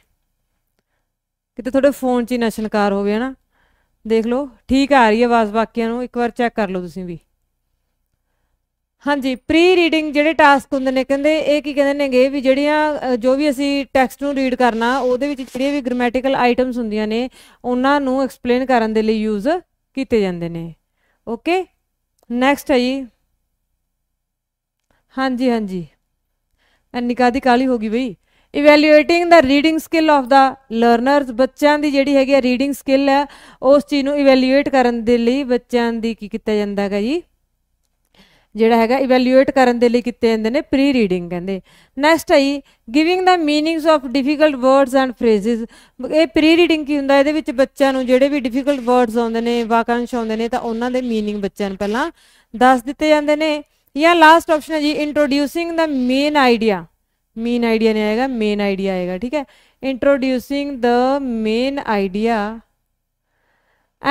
ਕਿਤੇ ਤੁਹਾਡੇ ਫੋਨ 'ਚ ਹੀ ਨਾ ਸ਼ਨਕਾਰ ਹੋਵੇ ਹਨਾ ਦੇਖ ਲਓ ਠੀਕ ਆ ਰਹੀ ਹੈ ਆਵਾਜ਼ ਬਾਕੀਆਂ ਨੂੰ ਇੱਕ ਵਾਰ ਚੈੱਕ ਕਰ ਲਓ ਤੁਸੀਂ ਵੀ ਹਾਂਜੀ ਪ੍ਰੀ ਰੀਡਿੰਗ ਜਿਹੜੇ ਟਾਸਕ ਹੁੰਦੇ ਨੇ ਕਹਿੰਦੇ ਇਹ ਕੀ ਕਹਿੰਦੇ ਨੇਗੇ ਵੀ ਜਿਹੜੀਆਂ ਜੋ ਵੀ ਅਸੀਂ ਟੈਕਸਟ ਨੂੰ ਰੀਡ ਕਰਨਾ ਉਹਦੇ ਵਿੱਚ ਜਿਹੜੇ ਵੀ ਗ੍ਰਾਮੈਟੀਕਲ ਆਈਟਮਸ ਹੁੰਦੀਆਂ ਨੇ ਉਹਨਾਂ ਨੂੰ ਐਕਸਪਲੇਨ ਕਰਨ ਦੇ ਲਈ ਯੂਜ਼ ਕੀਤੇ ਜਾਂਦੇ ਨੇ ਓਕੇ ਨੈਕਸਟ ਹੈ ਜੀ ਹਾਂਜੀ ਹਾਂਜੀ ਐਨੀ ਕਾਦੀ ਕਾਲੀ ਹੋ ਗਈ ਬਈ evaluating the reading skill of the learners ਬੱਚਿਆਂ ਦੀ ਜਿਹੜੀ ਹੈਗੀ ਆ ਰੀਡਿੰਗ ਸਕਿੱਲ ਹੈ ਉਸ ਚੀਜ਼ ਨੂੰ ਇਵੈਲੂਏਟ ਕਰਨ ਦੇ ਲਈ ਬੱਚਿਆਂ ਦੀ ਕੀ ਕੀਤਾ ਜਾਂਦਾ ਹੈਗਾ ਜੀ ਜਿਹੜਾ ਹੈਗਾ ਇਵੈਲੂਏਟ ਕਰਨ ਦੇ ਲਈ ਕੀਤੇ ਜਾਂਦੇ ਨੇ ਪ੍ਰੀ ਰੀਡਿੰਗ ਕਹਿੰਦੇ next I giving the meanings of difficult words and phrases ਇਹ ਪ੍ਰੀ ਰੀਡਿੰਗ ਕੀ ਹੁੰਦਾ ਇਹਦੇ ਵਿੱਚ ਬੱਚਿਆਂ ਨੂੰ ਜਿਹੜੇ ਵੀ ਡਿਫਿਕਲਟ ਵਰਡਸ ਆਉਂਦੇ ਨੇ ਵਾਕਾਂਸ਼ ਆਉਂਦੇ ਨੇ ਤਾਂ ਉਹਨਾਂ ਦੇ ਮੀਨਿੰਗ ਬੱਚਿਆਂ ਨੂੰ ਪਹਿਲਾਂ ਦੱਸ ਦਿੱਤੇ ਜਾਂਦੇ ਨੇ ਜਾਂ ਲਾਸਟ ਆਪਸ਼ਨ ਹੈ ਜੀ introducing the main idea main idea ਨਹੀਂ ਆਏਗਾ ਮੇਨ ਆਈਡੀਆ ਆਏਗਾ ਠੀਕ ਹੈ introducing the main idea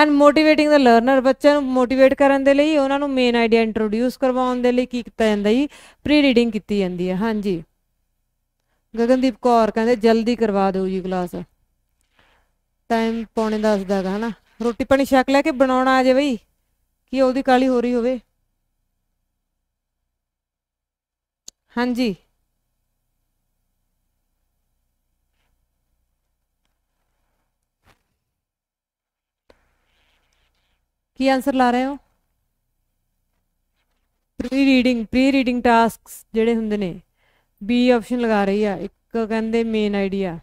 and motivating the learner ਬੱਚਿਆਂ ਨੂੰ ਮੋਟੀਵੇਟ ਕਰਨ ਦੇ ਲਈ ਉਹਨਾਂ ਨੂੰ ਮੇਨ ਆਈਡੀਆ ਇੰਟਰੋਡਿਊਸ ਕਰਵਾਉਣ ਦੇ ਲਈ ਕੀ ਕੀਤਾ ਜਾਂਦਾ ਜੀ ਪ੍ਰੀ ਰੀਡਿੰਗ ਕੀਤੀ ਜਾਂਦੀ ਹੈ ਹਾਂਜੀ ਗਗਨਦੀਪ ਕੌਰ ਕਹਿੰਦੇ ਜਲਦੀ ਕਰਵਾ ਦਿਓ ਜੀ ਕਲਾਸ ਟਾਈਮ ਪੌਣੇ 10 ਦਾ ਹੈ ਨਾ ਰੋਟੀ ਪਾਣੀ ਛਕ ਲੈ ਕੇ ਬਣਾਉਣਾ ਆ ਜੇ ਬਈ ਕੀ ਉਹਦੀ ਕਾਲੀ ਹੋ ਰਹੀ ਹੋਵੇ ਹਾਂਜੀ ਕੀ ਆਨਸਰ ਲਾ ਰਹੇ ਹੋ pre reading pre reading tasks ਜਿਹੜੇ ਹੁੰਦੇ ਨੇ ਬੀ ਆਪਸ਼ਨ ਲਗਾ ਰਹੀ ਆ ਇੱਕ ਕਹਿੰਦੇ ਮੇਨ ਆਈਡੀਆ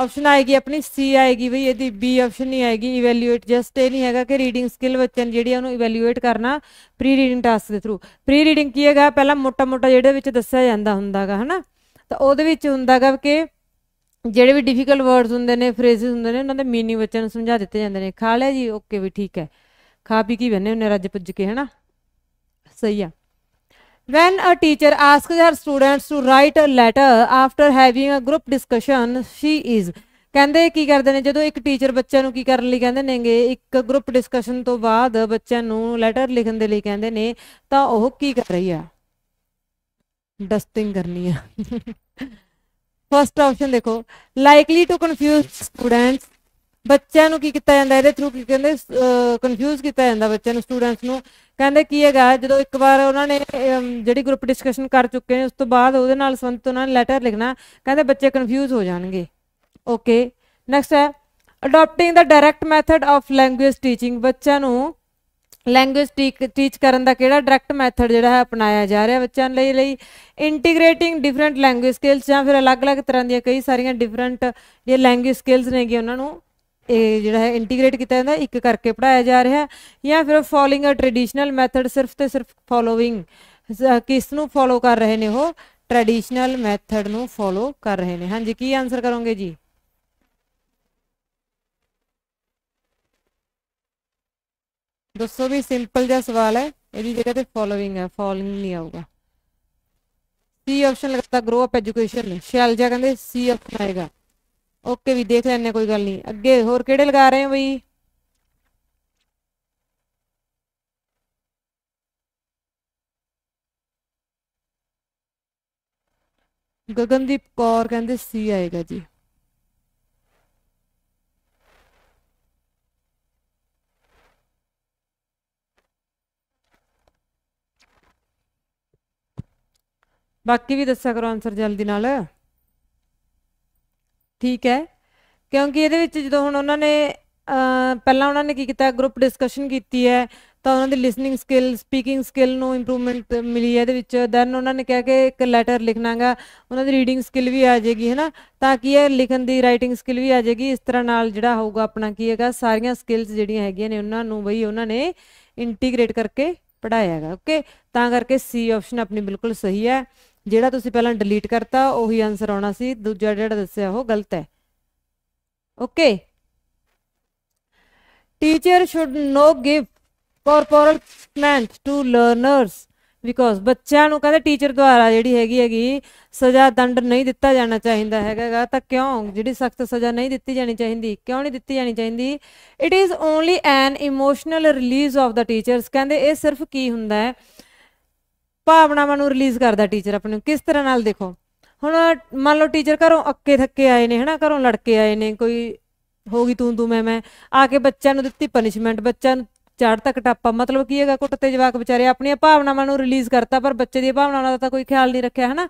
ਆਪਸ਼ਨ ਆਏਗੀ ਆਪਣੀ ਸੀ ਆਏਗੀ ਬਈ ਇਹਦੀ ਬੀ ਆਪਸ਼ਨ ਨਹੀਂ ਆਏਗੀ ਇਵੈਲੂਏਟ ਜਸਟ ਇਹ ਨਹੀਂ ਹੈਗਾ ਕਿ ਰੀਡਿੰਗ ਸਕਿੱਲ ਬੱਚੇ ਨੇ ਜਿਹੜੀ ਉਹਨੂੰ ਇਵੈਲੂਏਟ ਕਰਨਾ ਪ੍ਰੀ ਰੀਡਿੰਗ ਟਾਸਕ ਦੇ ਥਰੂ ਪ੍ਰੀ ਰੀਡਿੰਗ ਕੀ ਹੈਗਾ ਪਹਿਲਾਂ ਮੋਟਾ ਮੋਟਾ ਜਿਹੜੇ ਵਿੱਚ ਦੱਸਿਆ ਜਾਂਦਾ ਹੁੰਦਾਗਾ ਹਨਾ ਤਾਂ ਉਹਦੇ ਵਿੱਚ ਹੁੰਦਾਗਾ ਕਿ ਜਿਹੜੇ ਵੀ ਡਿਫਿਕਲਟ ਵਰਡਸ ਹੁੰਦੇ ਨੇ ਫਰੇਜ਼ਸ ਹੁੰਦੇ ਨੇ ਉਹਨਾਂ ਦੇ ਮੀਨਿੰਗ ਬੱਚਿਆਂ ਨੂੰ ਸਮਝਾ ਦਿੱਤੇ ਜਾਂਦੇ ਨੇ ਖਾ ਲਿਆ ਜੀ ਓਕੇ ਵੀ ਠੀਕ ਹੈ ਖਾ ਪੀ ਕੀ ਬੰਨੇ ਉਹਨੇ ਰੱਜ ਪੁੱਜ ਕੇ ਹੈਨਾ ਸਹੀ ਆ when a teacher asks her students to write a letter after having a group discussion she is ਕਹਿੰਦੇ ਕੀ ਕਰਦੇ ਨੇ ਜਦੋਂ ਇੱਕ ਟੀਚਰ ਬੱਚਿਆਂ ਨੂੰ ਕੀ ਕਰਨ ਲਈ ਕਹਿੰਦੇ ਨੇਗੇ ਇੱਕ ਗਰੁੱਪ ਡਿਸਕਸ਼ਨ ਤੋਂ ਬਾਅਦ ਬੱਚਿਆਂ ਨੂੰ ਲੈਟਰ ਲਿਖਣ ਦੇ ਲਈ ਕਹਿੰਦੇ ਨੇ ਤਾਂ ਉਹ ਕੀ ਕਰ ਰਹੀ ਆ ਡਸਟਿੰਗ ਕਰਨੀ ਆ ਫਸਟ ਆਪਸ਼ਨ ਦੇਖੋ ਲਾਈਕਲੀ ਟੂ ਕਨਫਿਊਜ਼ ਸਟੂਡੈਂਟਸ ਬੱਚਿਆਂ ਨੂੰ ਕੀ ਕੀਤਾ ਜਾਂਦਾ ਇਹਦੇ ਥਰੂ ਕੀ ਕਹਿੰਦੇ ਕਨਫਿਊਜ਼ ਕੀਤਾ ਜਾਂਦਾ ਬੱਚਿਆਂ ਨੂੰ ਸਟੂਡੈਂਟਸ ਨੂੰ ਕਹਿੰਦੇ ਕੀ ਹੈਗਾ ਜਦੋਂ ਇੱਕ ਵਾਰ ਉਹਨਾਂ ਨੇ ਜਿਹੜੀ ਗਰੁੱਪ ਡਿਸਕਸ਼ਨ ਕਰ ਚੁੱਕੇ ਨੇ ਉਸ ਤੋਂ ਬਾਅਦ ਉਹਦੇ ਨਾਲ ਸੰਬੰਧਿਤ ਉਹਨਾਂ ਨੇ ਲੈਟਰ ਲਿਖਣਾ ਕਹਿੰਦੇ ਬੱਚੇ ਕਨਫਿਊਜ਼ ਹੋ ਜਾਣਗੇ ਓਕੇ ਨੈਕਸਟ ਹੈ adapting the direct method of language teaching ਬੱਚਿਆਂ ਨੂੰ ਲੈਂਗੁਏਜ ਟੀਚ ਕਰਨ ਦਾ ਕਿਹੜਾ ਡਾਇਰੈਕਟ ਮੈਥਡ ਜਿਹੜਾ ਹੈ ਅਪਣਾਇਆ ਜਾ ਰਿਹਾ ਬੱਚਿਆਂ ਲਈ ਲਈ ਇੰਟੀਗ੍ਰੇਟਿੰਗ ਡਿਫਰੈਂਟ ਲੈਂਗੁਏਜ ਸਕਿੱਲਸ ਜਾਂ ਫਿਰ ਅਲੱਗ-ਅਲੱਗ ਤਰ੍ਹਾਂ ਦੀਆਂ ਕਈ ਸਾਰੀਆਂ ਡਿਫਰੈਂਟ ਇਹ ਲੈਂਗੁਏਜ ਸਕਿੱਲਸ ਨੇਗੇ ਉਹਨਾਂ ਨੂੰ ਇਹ ਜਿਹੜਾ ਹੈ ਇੰਟੀਗ੍ਰੇਟ ਕੀਤਾ ਜਾਂਦਾ ਇੱਕ ਕਰਕੇ ਪੜਾਇਆ ਜਾ ਰਿਹਾ ਜਾਂ ਫਿਰ ਫਾਲੋਇੰਗ ਅ ਟ੍ਰੈਡੀਸ਼ਨਲ ਮੈਥਡ ਸਿਰਫ ਤੇ ਸਿਰਫ ਫਾਲੋਇੰਗ ਕਿਸ ਨੂੰ ਫਾਲੋ ਕਰ ਰਹੇ ਨੇ ਉਹ ਟ੍ਰੈਡੀਸ਼ਨਲ ਮੈਥਡ ਨੂੰ ਫਾਲੋ ਕਰ ਰਹੇ ਨੇ ਹਾਂਜੀ ਕੀ ਆਨਸਰ ਕਰੋਗੇ ਜੀ ਦੱਸੋ ਵੀ ਸਿੰਪਲ ਜਿਹਾ ਸਵਾਲ ਹੈ ਇਹਦੀ ਜਗ੍ਹਾ ਤੇ ਫੋਲੋਇੰਗ ਹੈ ਫੋਲੋਇੰਗ ਨਹੀਂ ਆਊਗਾ ਸੀ ਆਪਸ਼ਨ ਲਗਾਤਾ ਗਰੋ ਅਪ ਐਜੂਕੇਸ਼ਨ ਸ਼ੈਲ ਜਿਹਾ ਕਹਿੰਦੇ ਸੀ ਆਪਸ਼ਨ ਆਏਗਾ ਓਕੇ ਵੀ ਦੇਖ ਲੈਣੇ ਕੋਈ ਗੱਲ ਨਹੀਂ ਅੱਗੇ ਹੋਰ ਕਿਹੜੇ ਲਗਾ ਰਹੇ ਹੋ ਬਈ ਗਗਨਦੀਪ ਕੌਰ ਕਹਿੰਦੇ ਸੀ ਆਏਗਾ ਜੀ ਬਾਕੀ ਵੀ ਦੱਸਿਆ ਕਰੋ ਆਨਸਰ ਜਲਦੀ ਨਾਲ ਠੀਕ ਹੈ ਕਿਉਂਕਿ ਇਹਦੇ ਵਿੱਚ ਜਦੋਂ ਹੁਣ ਉਹਨਾਂ ਨੇ ਪਹਿਲਾਂ ਉਹਨਾਂ ਨੇ ਕੀ ਕੀਤਾ ਗਰੁੱਪ ਡਿਸਕਸ਼ਨ ਕੀਤੀ ਹੈ ਤਾਂ ਉਹਨਾਂ ਦੀ ਲਿਸਨਿੰਗ ਸਕਿੱਲ ਸਪੀਕਿੰਗ ਸਕਿੱਲ ਨੂੰ ਇੰਪਰੂਵਮੈਂਟ ਮਿਲੀ ਹੈ ਇਹਦੇ ਵਿੱਚ ਦੈਨ ਉਹਨਾਂ ਨੇ ਕਿਹਾ ਕਿ ਇੱਕ ਲੈਟਰ ਲਿਖਣਾਗਾ ਉਹਨਾਂ ਦੀ ਰੀਡਿੰਗ ਸਕਿੱਲ ਵੀ ਆ ਜਾਏਗੀ ਹੈਨਾ ਤਾਂ ਕਿ ਇਹ ਲਿਖਣ ਦੀ ਰਾਈਟਿੰਗ ਸਕਿੱਲ ਵੀ ਆ ਜਾਏਗੀ ਇਸ ਤਰ੍ਹਾਂ ਨਾਲ ਜਿਹੜਾ ਹੋਊਗਾ ਆਪਣਾ ਕੀ ਹੈਗਾ ਸਾਰੀਆਂ ਸਕਿੱਲਸ ਜਿਹੜੀਆਂ ਹੈਗੀਆਂ ਨੇ ਉਹਨਾਂ ਨੂੰ ਬਈ ਉਹਨਾਂ ਨੇ ਇੰਟੀਗ੍ਰੇਟ ਕਰਕੇ ਪੜਾਇਆ ਹੈਗਾ ਓਕੇ ਤਾਂ ਕਰਕੇ ਸੀ ਆਪਸ਼ਨ ਆਪਣੀ ਬਿਲਕੁਲ ਸਹੀ ਹੈ ਜਿਹੜਾ ਤੁਸੀਂ ਪਹਿਲਾਂ ਡਿਲੀਟ ਕਰਤਾ ਉਹੀ ਆਨਸਰ ਆਉਣਾ ਸੀ ਦੂਜਾ ਜਿਹੜਾ ਦੱਸਿਆ ਉਹ ਗਲਤ ਹੈ okay teacher should no give corporal punishment to learners because ਬੱਚਿਆਂ ਨੂੰ ਕਹਿੰਦੇ ਟੀਚਰ ਦੁਆਰਾ ਜਿਹੜੀ ਹੈਗੀ ਹੈਗੀ ਸਜ਼ਾ ਦੰਡ ਨਹੀਂ ਦਿੱਤਾ ਜਾਣਾ ਚਾਹੀਦਾ ਹੈਗਾਗਾ ਤਾਂ ਕਿਉਂ ਜਿਹੜੀ ਸਖਤ ਸਜ਼ਾ ਨਹੀਂ ਦਿੱਤੀ ਜਾਣੀ ਚਾਹੀਦੀ ਕਿਉਂ ਨਹੀਂ ਦਿੱਤੀ ਜਾਣੀ ਚਾਹੀਦੀ it is only an emotional release of the teachers ਕਹਿੰਦੇ ਇਹ ਸਿਰਫ ਕੀ ਹੁੰਦਾ ਹੈ ਭਾਵਨਾਵਾਂ ਨੂੰ ਰਿਲੀਜ਼ ਕਰਦਾ ਟੀਚਰ ਆਪਣੇ ਨੂੰ ਕਿਸ ਤਰ੍ਹਾਂ ਨਾਲ ਦੇਖੋ ਹੁਣ ਮੰਨ ਲਓ ਟੀਚਰ ਘਰੋਂ ਅੱਕੇ ਥੱਕੇ ਆਏ ਨੇ ਹਨਾ ਘਰੋਂ ਲੜਕੇ ਆਏ ਨੇ ਕੋਈ ਹੋ ਗਈ ਤੂੰ ਤੂੰ ਮੈਂ ਮੈਂ ਆ ਕੇ ਬੱਚਿਆਂ ਨੂੰ ਦਿੱਤੀ ਪਨਿਸ਼ਮੈਂਟ ਬੱਚਿਆਂ ਨੂੰ ਚਾੜ ਤੱਕ ਟਾਪਾ ਮਤਲਬ ਕੀ ਹੈਗਾ ਕੁੱਟ ਤੇ ਜਵਾਕ ਵਿਚਾਰੇ ਆਪਣੀਆਂ ਭਾਵਨਾਵਾਂ ਨੂੰ ਰਿਲੀਜ਼ ਕਰਤਾ ਪਰ ਬੱਚੇ ਦੀਆਂ ਭਾਵਨਾਵਾਂ ਦਾ ਤਾਂ ਕੋਈ ਖਿਆਲ ਨਹੀਂ ਰੱਖਿਆ ਹਨਾ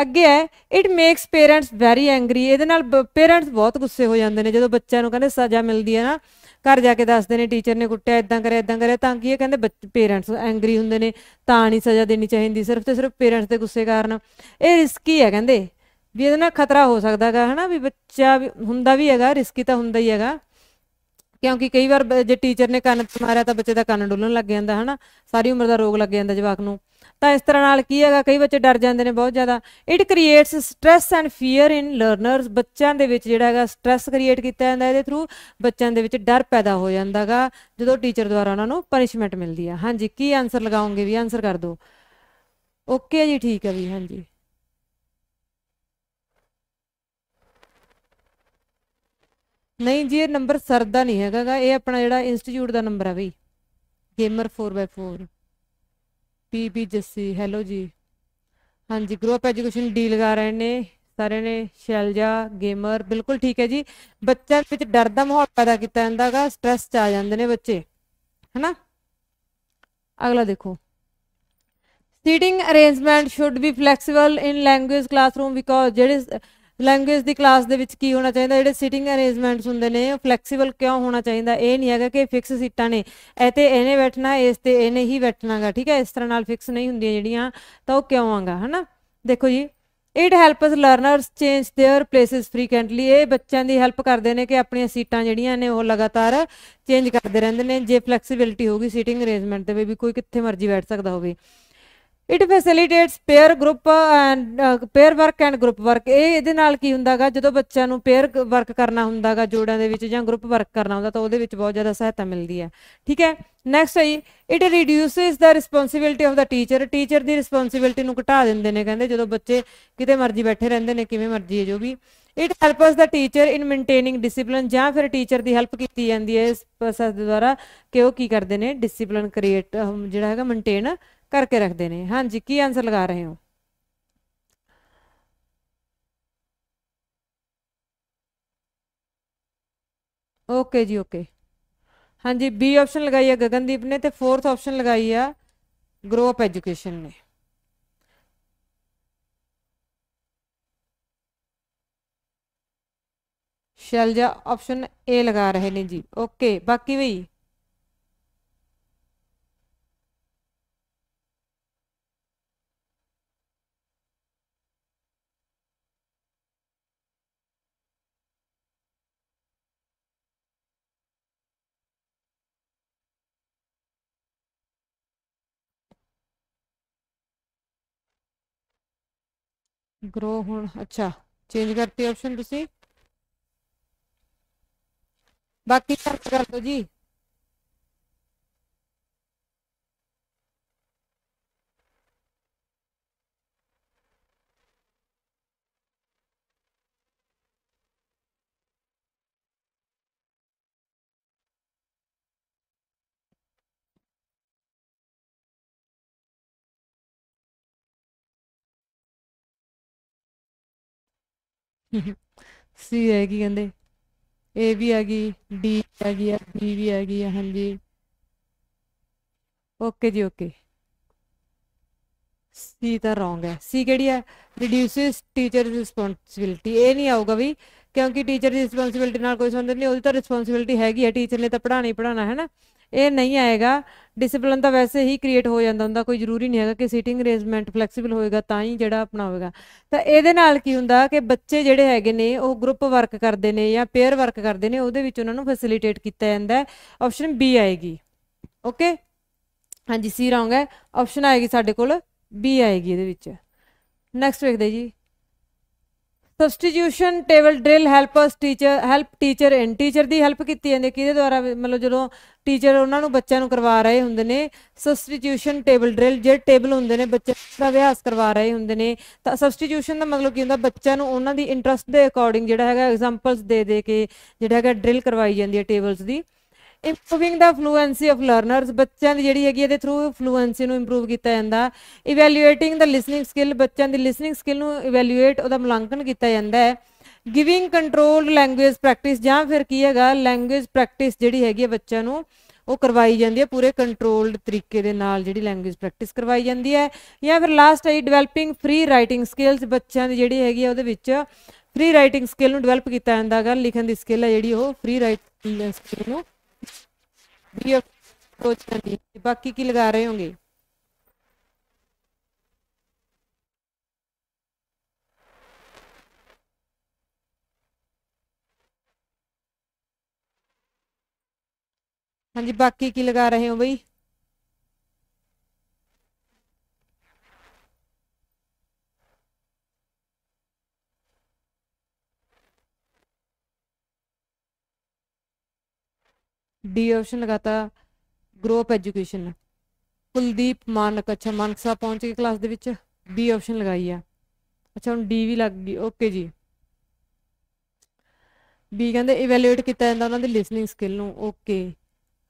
ਅੱਗੇ ਹੈ it makes parents very angry ਇਹਦੇ ਨਾਲ ਪੇਰੈਂਟਸ ਬਹੁਤ ਗੁੱਸੇ ਹੋ ਜਾਂਦੇ ਨੇ ਜਦੋਂ ਬੱਚਿਆਂ ਨੂੰ ਕਹਿੰਦੇ ਸਜ਼ਾ ਮਿਲਦੀ ਹੈ ਨਾ ਘਰ ਜਾ ਕੇ ਦੱਸਦੇ ਨੇ ਟੀਚਰ ਨੇ ਕੁੱਟਿਆ ਇਦਾਂ ਕਰਿਆ ਇਦਾਂ ਕਰਿਆ ਤਾਂ ਕੀ ਇਹ ਕਹਿੰਦੇ ਪੇਰੈਂਟਸ ਐਂਗਰੀ ਹੁੰਦੇ ਨੇ ਤਾਂ ਨਹੀਂ ਸਜ਼ਾ ਦੇਣੀ ਚਾਹੀਦੀ ਸਿਰਫ ਤੇ ਸਿਰਫ ਪੇਰੈਂਟਸ ਦੇ ਗੁੱਸੇ ਕਾਰਨ ਇਹ ਰਿਸਕੀ ਹੈ ਕਹਿੰਦੇ ਵੀ ਇਹਦੇ ਨਾਲ ਖਤਰਾ ਹੋ ਸਕਦਾਗਾ ਹਨਾ ਵੀ ਬੱਚਾ ਹੁੰਦਾ ਵੀ ਹੈਗਾ ਰਿਸਕੀ ਤਾਂ ਹੁੰਦਾ ਹੀ ਹੈਗਾ ਕਿਉਂਕਿ ਕਈ ਵਾਰ ਜੇ ਟੀਚਰ ਨੇ ਕੰਨ ਮਾਰਿਆ ਤਾਂ ਬੱਚੇ ਦਾ ਕੰਨ ਡੁੱਲਣ ਲੱਗ ਜਾਂਦਾ ਹਨਾ ਸਾਰੀ ਉਮਰ ਦਾ ਰੋਗ ਲੱਗ ਜਾਂਦਾ ਜਵਾਕ ਨੂੰ ਤਾਂ ਇਸ ਤਰ੍ਹਾਂ ਨਾਲ ਕੀ ਹੈਗਾ ਕਈ ਬੱਚੇ ਡਰ ਜਾਂਦੇ ਨੇ ਬਹੁਤ ਜ਼ਿਆਦਾ it creates stress and fear in learners ਬੱਚਿਆਂ ਦੇ ਵਿੱਚ ਜਿਹੜਾ ਹੈਗਾ ਸਟ्रेस ਕ੍ਰੀਏਟ ਕੀਤਾ ਜਾਂਦਾ ਇਹਦੇ ਥਰੂ ਬੱਚਿਆਂ ਦੇ ਵਿੱਚ ਡਰ ਪੈਦਾ ਹੋ ਜਾਂਦਾਗਾ ਜਦੋਂ ਟੀਚਰ ਦੁਆਰਾ ਉਹਨਾਂ ਨੂੰ ਪਨਿਸ਼ਮੈਂਟ ਮਿਲਦੀ ਆ ਹਾਂਜੀ ਕੀ ਆਨਸਰ ਲਗਾਉਂਗੇ ਵੀ ਆਨਸਰ ਕਰ ਦਿਓ ਓਕੇ ਜੀ ਠੀਕ ਹੈ ਵੀ ਹਾਂਜੀ ਨਹੀਂ ਜੀ ਇਹ ਨੰਬਰ ਸਰ ਦਾ ਨਹੀਂ ਹੈਗਾਗਾ ਇਹ ਆਪਣਾ ਜਿਹੜਾ ਇੰਸਟੀਚਿਊਟ ਦਾ ਨੰਬਰ ਆ ਵੀ gamer 4x4 PP Jassi hello ਜੀ ਹਾਂਜੀ ਗਰੁੱਪ ਐਜੂਕੇਸ਼ਨ ਡੀਲ ਕਰ ਰਹੇ ਨੇ ਸਾਰੇ ਨੇ ਸ਼ੈਲਜਾ ਗੇਮਰ ਬਿਲਕੁਲ ਠੀਕ ਹੈ ਜੀ ਬੱਚਿਆਂ ਵਿੱਚ ਡਰ ਦਾ ਮਾਹੌਲ ਪੈਦਾ ਕੀਤਾ ਜਾਂਦਾਗਾ ਸਟ्रेस ਚ ਆ ਜਾਂਦੇ ਨੇ ਬੱਚੇ ਹੈਨਾ ਅਗਲਾ ਦੇਖੋ seating arrangement should be flexible in language classroom because ਜਿਹੜੇ ਲੈਂਗੁਏਜ ਦੀ ਕਲਾਸ ਦੇ ਵਿੱਚ ਕੀ ਹੋਣਾ ਚਾਹੀਦਾ ਜਿਹੜੇ ਸਿਟਿੰਗ ਅਰੇਂਜਮੈਂਟਸ ਹੁੰਦੇ ਨੇ ਉਹ ਫਲੈਕਸੀਬਲ ਕਿਉਂ ਹੋਣਾ ਚਾਹੀਦਾ ਇਹ ਨਹੀਂ ਹੈਗਾ ਕਿ ਫਿਕਸ ਸੀਟਾਂ ਨੇ ਇਹ ਤੇ ਇਹਨੇ ਬੈਠਣਾ ਇਸ ਤੇ ਇਹਨੇ ਹੀ ਬੈਠਣਾਗਾ ਠੀਕ ਹੈ ਇਸ ਤਰ੍ਹਾਂ ਨਾਲ ਫਿਕਸ ਨਹੀਂ ਹੁੰਦੀਆਂ ਜਿਹੜੀਆਂ ਤਾਂ ਉਹ ਕਿਉਂ ਆਗਾ ਹਨਾ ਦੇਖੋ ਜੀ it helps learners change their places frequently ਇਹ ਬੱਚਿਆਂ ਦੀ ਹੈਲਪ ਕਰਦੇ ਨੇ ਕਿ ਆਪਣੀਆਂ ਸੀਟਾਂ ਜਿਹੜੀਆਂ ਨੇ ਉਹ ਲਗਾਤਾਰ ਚੇਂਜ ਕਰਦੇ ਰਹਿੰਦੇ ਨੇ ਜੇ ਫਲੈਕਸੀਬਿਲਟੀ ਹੋਊਗੀ ਸੀਟਿੰਗ ਅਰੇਂਜਮੈਂਟ ਤੇ ਵੀ ਕੋਈ ਕਿੱਥੇ ਮਰਜ਼ੀ ਬੈਠ ਸਕਦਾ ਹੋਵੇ it facilitates pair group and pair work and group work ਇਹ ਇਹਦੇ ਨਾਲ ਕੀ ਹੁੰਦਾਗਾ ਜਦੋਂ ਬੱਚਿਆਂ ਨੂੰ ਪੇਅਰ ਵਰਕ ਕਰਨਾ ਹੁੰਦਾਗਾ ਜੋੜਿਆਂ ਦੇ ਵਿੱਚ ਜਾਂ ਗਰੁੱਪ ਵਰਕ ਕਰਨਾ ਹੁੰਦਾ ਤਾਂ ਉਹਦੇ ਵਿੱਚ ਬਹੁਤ ਜ਼ਿਆਦਾ ਸਹਾਇਤਾ ਮਿਲਦੀ ਹੈ ਠੀਕ ਹੈ ਨੈਕਸਟ ਹੈ it reduces the responsibility of the teacher teacher ਦੀ ਰਿਸਪੌਂਸਿਬਿਲਟੀ ਨੂੰ ਘਟਾ ਦਿੰਦੇ ਨੇ ਕਹਿੰਦੇ ਜਦੋਂ ਬੱਚੇ ਕਿਤੇ ਮਰਜ਼ੀ ਬੈਠੇ ਰਹਿੰਦੇ ਨੇ ਕਿਵੇਂ ਮਰਜ਼ੀ ਹੈ ਜੋ ਵੀ it helps the teacher in maintaining discipline ਜਾਂ ਫਿਰ ਟੀਚਰ ਦੀ ਹੈਲਪ ਕੀਤੀ ਜਾਂਦੀ ਹੈ ਇਸ ਪ੍ਰੋਸੈਸ ਦੇ ਦੁਆਰਾ ਕਿ ਉਹ ਕੀ ਕਰਦੇ ਨੇ ਡਿਸਪਲਿਨ ਕ੍ਰੀਏਟ ਜਿਹੜਾ ਹੈਗਾ ਮੇਨਟੇਨ ਕਰਕੇ ਰੱਖਦੇ ਨੇ ਹਾਂਜੀ ਕੀ ਆਨਸਰ ਲਗਾ ਰਹੇ ਹੋ ਓਕੇ ਜੀ ਓਕੇ ਹਾਂਜੀ ਬੀ ਆਪਸ਼ਨ ਲਗਾਈ ਹੈ ਗਗਨਦੀਪ ਨੇ ਤੇ ਫੋਰਥ ਆਪਸ਼ਨ ਲਗਾਈ ਆ ਗਰੋ ਅਪ ਐਜੂਕੇਸ਼ਨ ਨੇ ਸ਼ੈਲਜਾ ਆਪਸ਼ਨ ਏ ਲਗਾ ਰਹੇ ਨੇ ਜੀ ਓਕੇ ਬਾਕੀ ਵੀ ਗਰੋ ਹੁਣ ਅੱਛਾ ਚੇਂਜ ਕਰਤੀ ਆਪਸ਼ਨ ਤੁਸੀਂ ਬਾਕੀ ਸਰਚ ਕਰ ਦਿਓ ਜੀ ਸੀ ਹੈ ਕੀ ਕਹਿੰਦੇ ਏ ਵੀ ਆ ਗਈ ਡੀ ਆ ਗਈ ਆ ਬੀ ਵੀ ਆ ਗਈ ਆ, ਹਾਂਜੀ ਓਕੇ ਜੀ ਓਕੇ ਸੀ ਤਾਂ ਰੋਂਗ ਹੈ ਸੀ ਕਿਹੜੀ ਹੈ ਰਿਡਿਊਸਸ ਟੀਚਰ ਰਿਸਪੌਂਸਿਬਿਲਟੀ ਇਹ ਨਹੀਂ ਆਊਗਾ ਵੀ ਕਿਉਂਕਿ ਟੀਚਰ ਦੀ ਰਿਸਪੌਂਸਿਬਿਲਟੀ ਨਾਲ ਕੋਈ ਸੰਬੰਧ ਨਹੀਂ ਉਹਦੀ ਤਾਂ ਰਿਸਪੌਂਸਿਬਿਲਟੀ ਹੈਗੀ ਹੈ ਟੀਚਰ ਨੇ ਤਾਂ ਪੜ੍ਹਾਣਾ ਹੀ ਪੜ੍ਹਾਣਾ ਹੈ ਨਾ ਇਹ ਨਹੀਂ ਆਏਗਾ ਡਿਸਪਲਿਨ ਤਾਂ ਵੈਸੇ ਹੀ ਕ੍ਰੀਏਟ ਹੋ ਜਾਂਦਾ ਹੁੰਦਾ ਕੋਈ ਜ਼ਰੂਰੀ ਨਹੀਂ ਹੈਗਾ ਕਿ ਸੀਟਿੰਗ ਅਰੇਂਜਮੈਂਟ ਫਲੈਕਸੀਬਲ ਹੋਏਗਾ ਤਾਂ ਹੀ ਜਿਹੜਾ ਅਪਣਾਵੇਗਾ ਤਾਂ ਇਹਦੇ ਨਾਲ ਕੀ ਹੁੰਦਾ ਕਿ ਬੱਚੇ ਜਿਹੜੇ ਹੈਗੇ ਨੇ ਉਹ ਗਰੁੱਪ ਵਰਕ ਕਰਦੇ ਨੇ ਜਾਂ ਪੇਅਰ ਵਰਕ ਕਰਦੇ ਨੇ ਉਹਦੇ ਵਿੱਚ ਉਹਨਾਂ ਨੂੰ ਫੈਸਿਲਿਟੇਟ ਕੀਤਾ ਜਾਂਦਾ ਆਪਸ਼ਨ ਬੀ ਆਏਗੀ ਓਕੇ ਹਾਂਜੀ ਸੀ ਰੌਂਗ ਹੈ ਆਪਸ਼ਨ ਆਏਗੀ ਸਾਡੇ ਕੋਲ ਬੀ ਆਏਗੀ ਇਹਦੇ ਵਿੱਚ ਨੈਕਸਟ ਵੇਖਦੇ ਜੀ substitution table drill helpers teacher help teacher and teacher ਦੀ ਹੈਲਪ ਕੀਤੀ ਜਾਂਦੀ ਕਿਹਦੇ ਦੁਆਰਾ ਮਤਲਬ ਜਦੋਂ ਟੀਚਰ ਉਹਨਾਂ ਨੂੰ ਬੱਚਿਆਂ ਨੂੰ ਕਰਵਾ ਰਹੇ ਹੁੰਦੇ ਨੇ ਸਬਸਟੀਟਿਊਸ਼ਨ ਟੇਬਲ ਡ੍ਰਿਲ ਜੇ ਟੇਬਲ ਹੁੰਦੇ ਨੇ ਬੱਚਿਆਂ ਦਾ ਅਭਿਆਸ ਕਰਵਾ ਰਹੇ ਹੁੰਦੇ ਨੇ ਤਾਂ ਸਬਸਟੀਟਿਊਸ਼ਨ ਦਾ ਮਤਲਬ ਕੀ ਹੁੰਦਾ ਬੱਚਿਆਂ ਨੂੰ ਉਹਨਾਂ ਦੀ ਇੰਟਰਸਟ ਦੇ ਅਕੋਰਡਿੰਗ ਜਿਹੜਾ ਹੈਗਾ ਐਗਜ਼ਾਮਪਲਸ ਦੇ ਦੇ ਕੇ ਜਿਹੜਾ ਹੈਗਾ ਡ੍ਰਿਲ ਕਰਵਾਈ ਜਾਂਦੀ ਹੈ ਟੇਬਲਸ ਦੀ improving the fluency of learners ਬੱਚਿਆਂ ਦੀ ਜਿਹੜੀ ਹੈਗੀ ਇਹਦੇ ਥਰੂ ਫਲੂਐਂਸੀ ਨੂੰ ਇੰਪਰੂਵ ਕੀਤਾ ਜਾਂਦਾ ਇਵੈਲੂਏਟਿੰਗ ਦਾ ਲਿਸਨਿੰਗ ਸਕਿੱਲ ਬੱਚਿਆਂ ਦੀ ਲਿਸਨਿੰਗ ਸਕਿੱਲ ਨੂੰ ਇਵੈਲੂਏਟ ਉਹਦਾ ਮੁਲਾਂਕਣ ਕੀਤਾ ਜਾਂਦਾ ਹੈ ਗਿਵਿੰਗ ਕੰਟਰੋਲ ਲੈਂਗੁਏਜ ਪ੍ਰੈਕਟਿਸ ਜਾਂ ਫਿਰ ਕੀ ਹੈਗਾ ਲੈਂਗੁਏਜ ਪ੍ਰੈਕਟਿਸ ਜਿਹੜੀ ਹੈਗੀ ਹੈ ਬੱਚਿਆਂ ਨੂੰ ਉਹ ਕਰਵਾਈ ਜਾਂਦੀ ਹੈ ਪੂਰੇ ਕੰਟਰੋਲਡ ਤਰੀਕੇ ਦੇ ਨਾਲ ਜਿਹੜੀ ਲੈਂਗੁਏਜ ਪ੍ਰੈਕਟਿਸ ਕਰਵਾਈ ਜਾਂਦੀ ਹੈ ਜਾਂ ਫਿਰ ਲਾਸਟ ਹੈ ਡਿਵੈਲਪਿੰਗ ਫ੍ਰੀ ਰਾਈਟਿੰਗ ਸਕਿੱਲਸ ਬੱਚਿਆਂ ਦੀ ਜਿਹੜੀ ਹੈਗੀ ਹੈ ਉਹਦੇ ਵਿੱਚ ਫ੍ਰੀ ਰਾਈਟਿੰਗ ਸਕਿੱਲ ਨੂੰ ਡਿਵੈਲਪ ਕੀਤਾ ਜਾਂਦਾ ਹੈਗਾ ਲਿਖਣ ਦੀ ਸਕਿੱਲ ਹੈ ਜਿਹੜੀ ਉਹ ਫ੍ਰੀ ਰਾਈਟਿੰਗ ਸਕਿੱਲ ਨੂੰ बी ऑफ टोचली बाकी की लगा रहे होंगे हाँ जी बाकी की लगा रहे हो भाई ਡੀ ਆਪਸ਼ਨ ਲਗਾਤਾ ਗਰੋਪ ਐਜੂਕੇਸ਼ਨ ਕੁਲਦੀਪ ਮਾਨਕ ਅੱਛਾ ਮਾਨਕ ਸਾਹਿਬ ਪਹੁੰਚ ਕੇ ਕਲਾਸ ਦੇ ਵਿੱਚ ਬੀ ਆਪਸ਼ਨ ਲਗਾਈ ਆ ਅੱਛਾ ਹੁਣ ਡੀ ਵੀ ਲੱਗ ਗਈ ਓਕੇ ਜੀ ਬੀ ਕਹਿੰਦੇ ਇਵੈਲੂਏਟ ਕੀਤਾ ਜਾਂਦਾ ਉਹਨਾਂ ਦੀ ਲਿਸਨਿੰਗ ਸਕਿੱਲ ਨੂੰ ਓਕੇ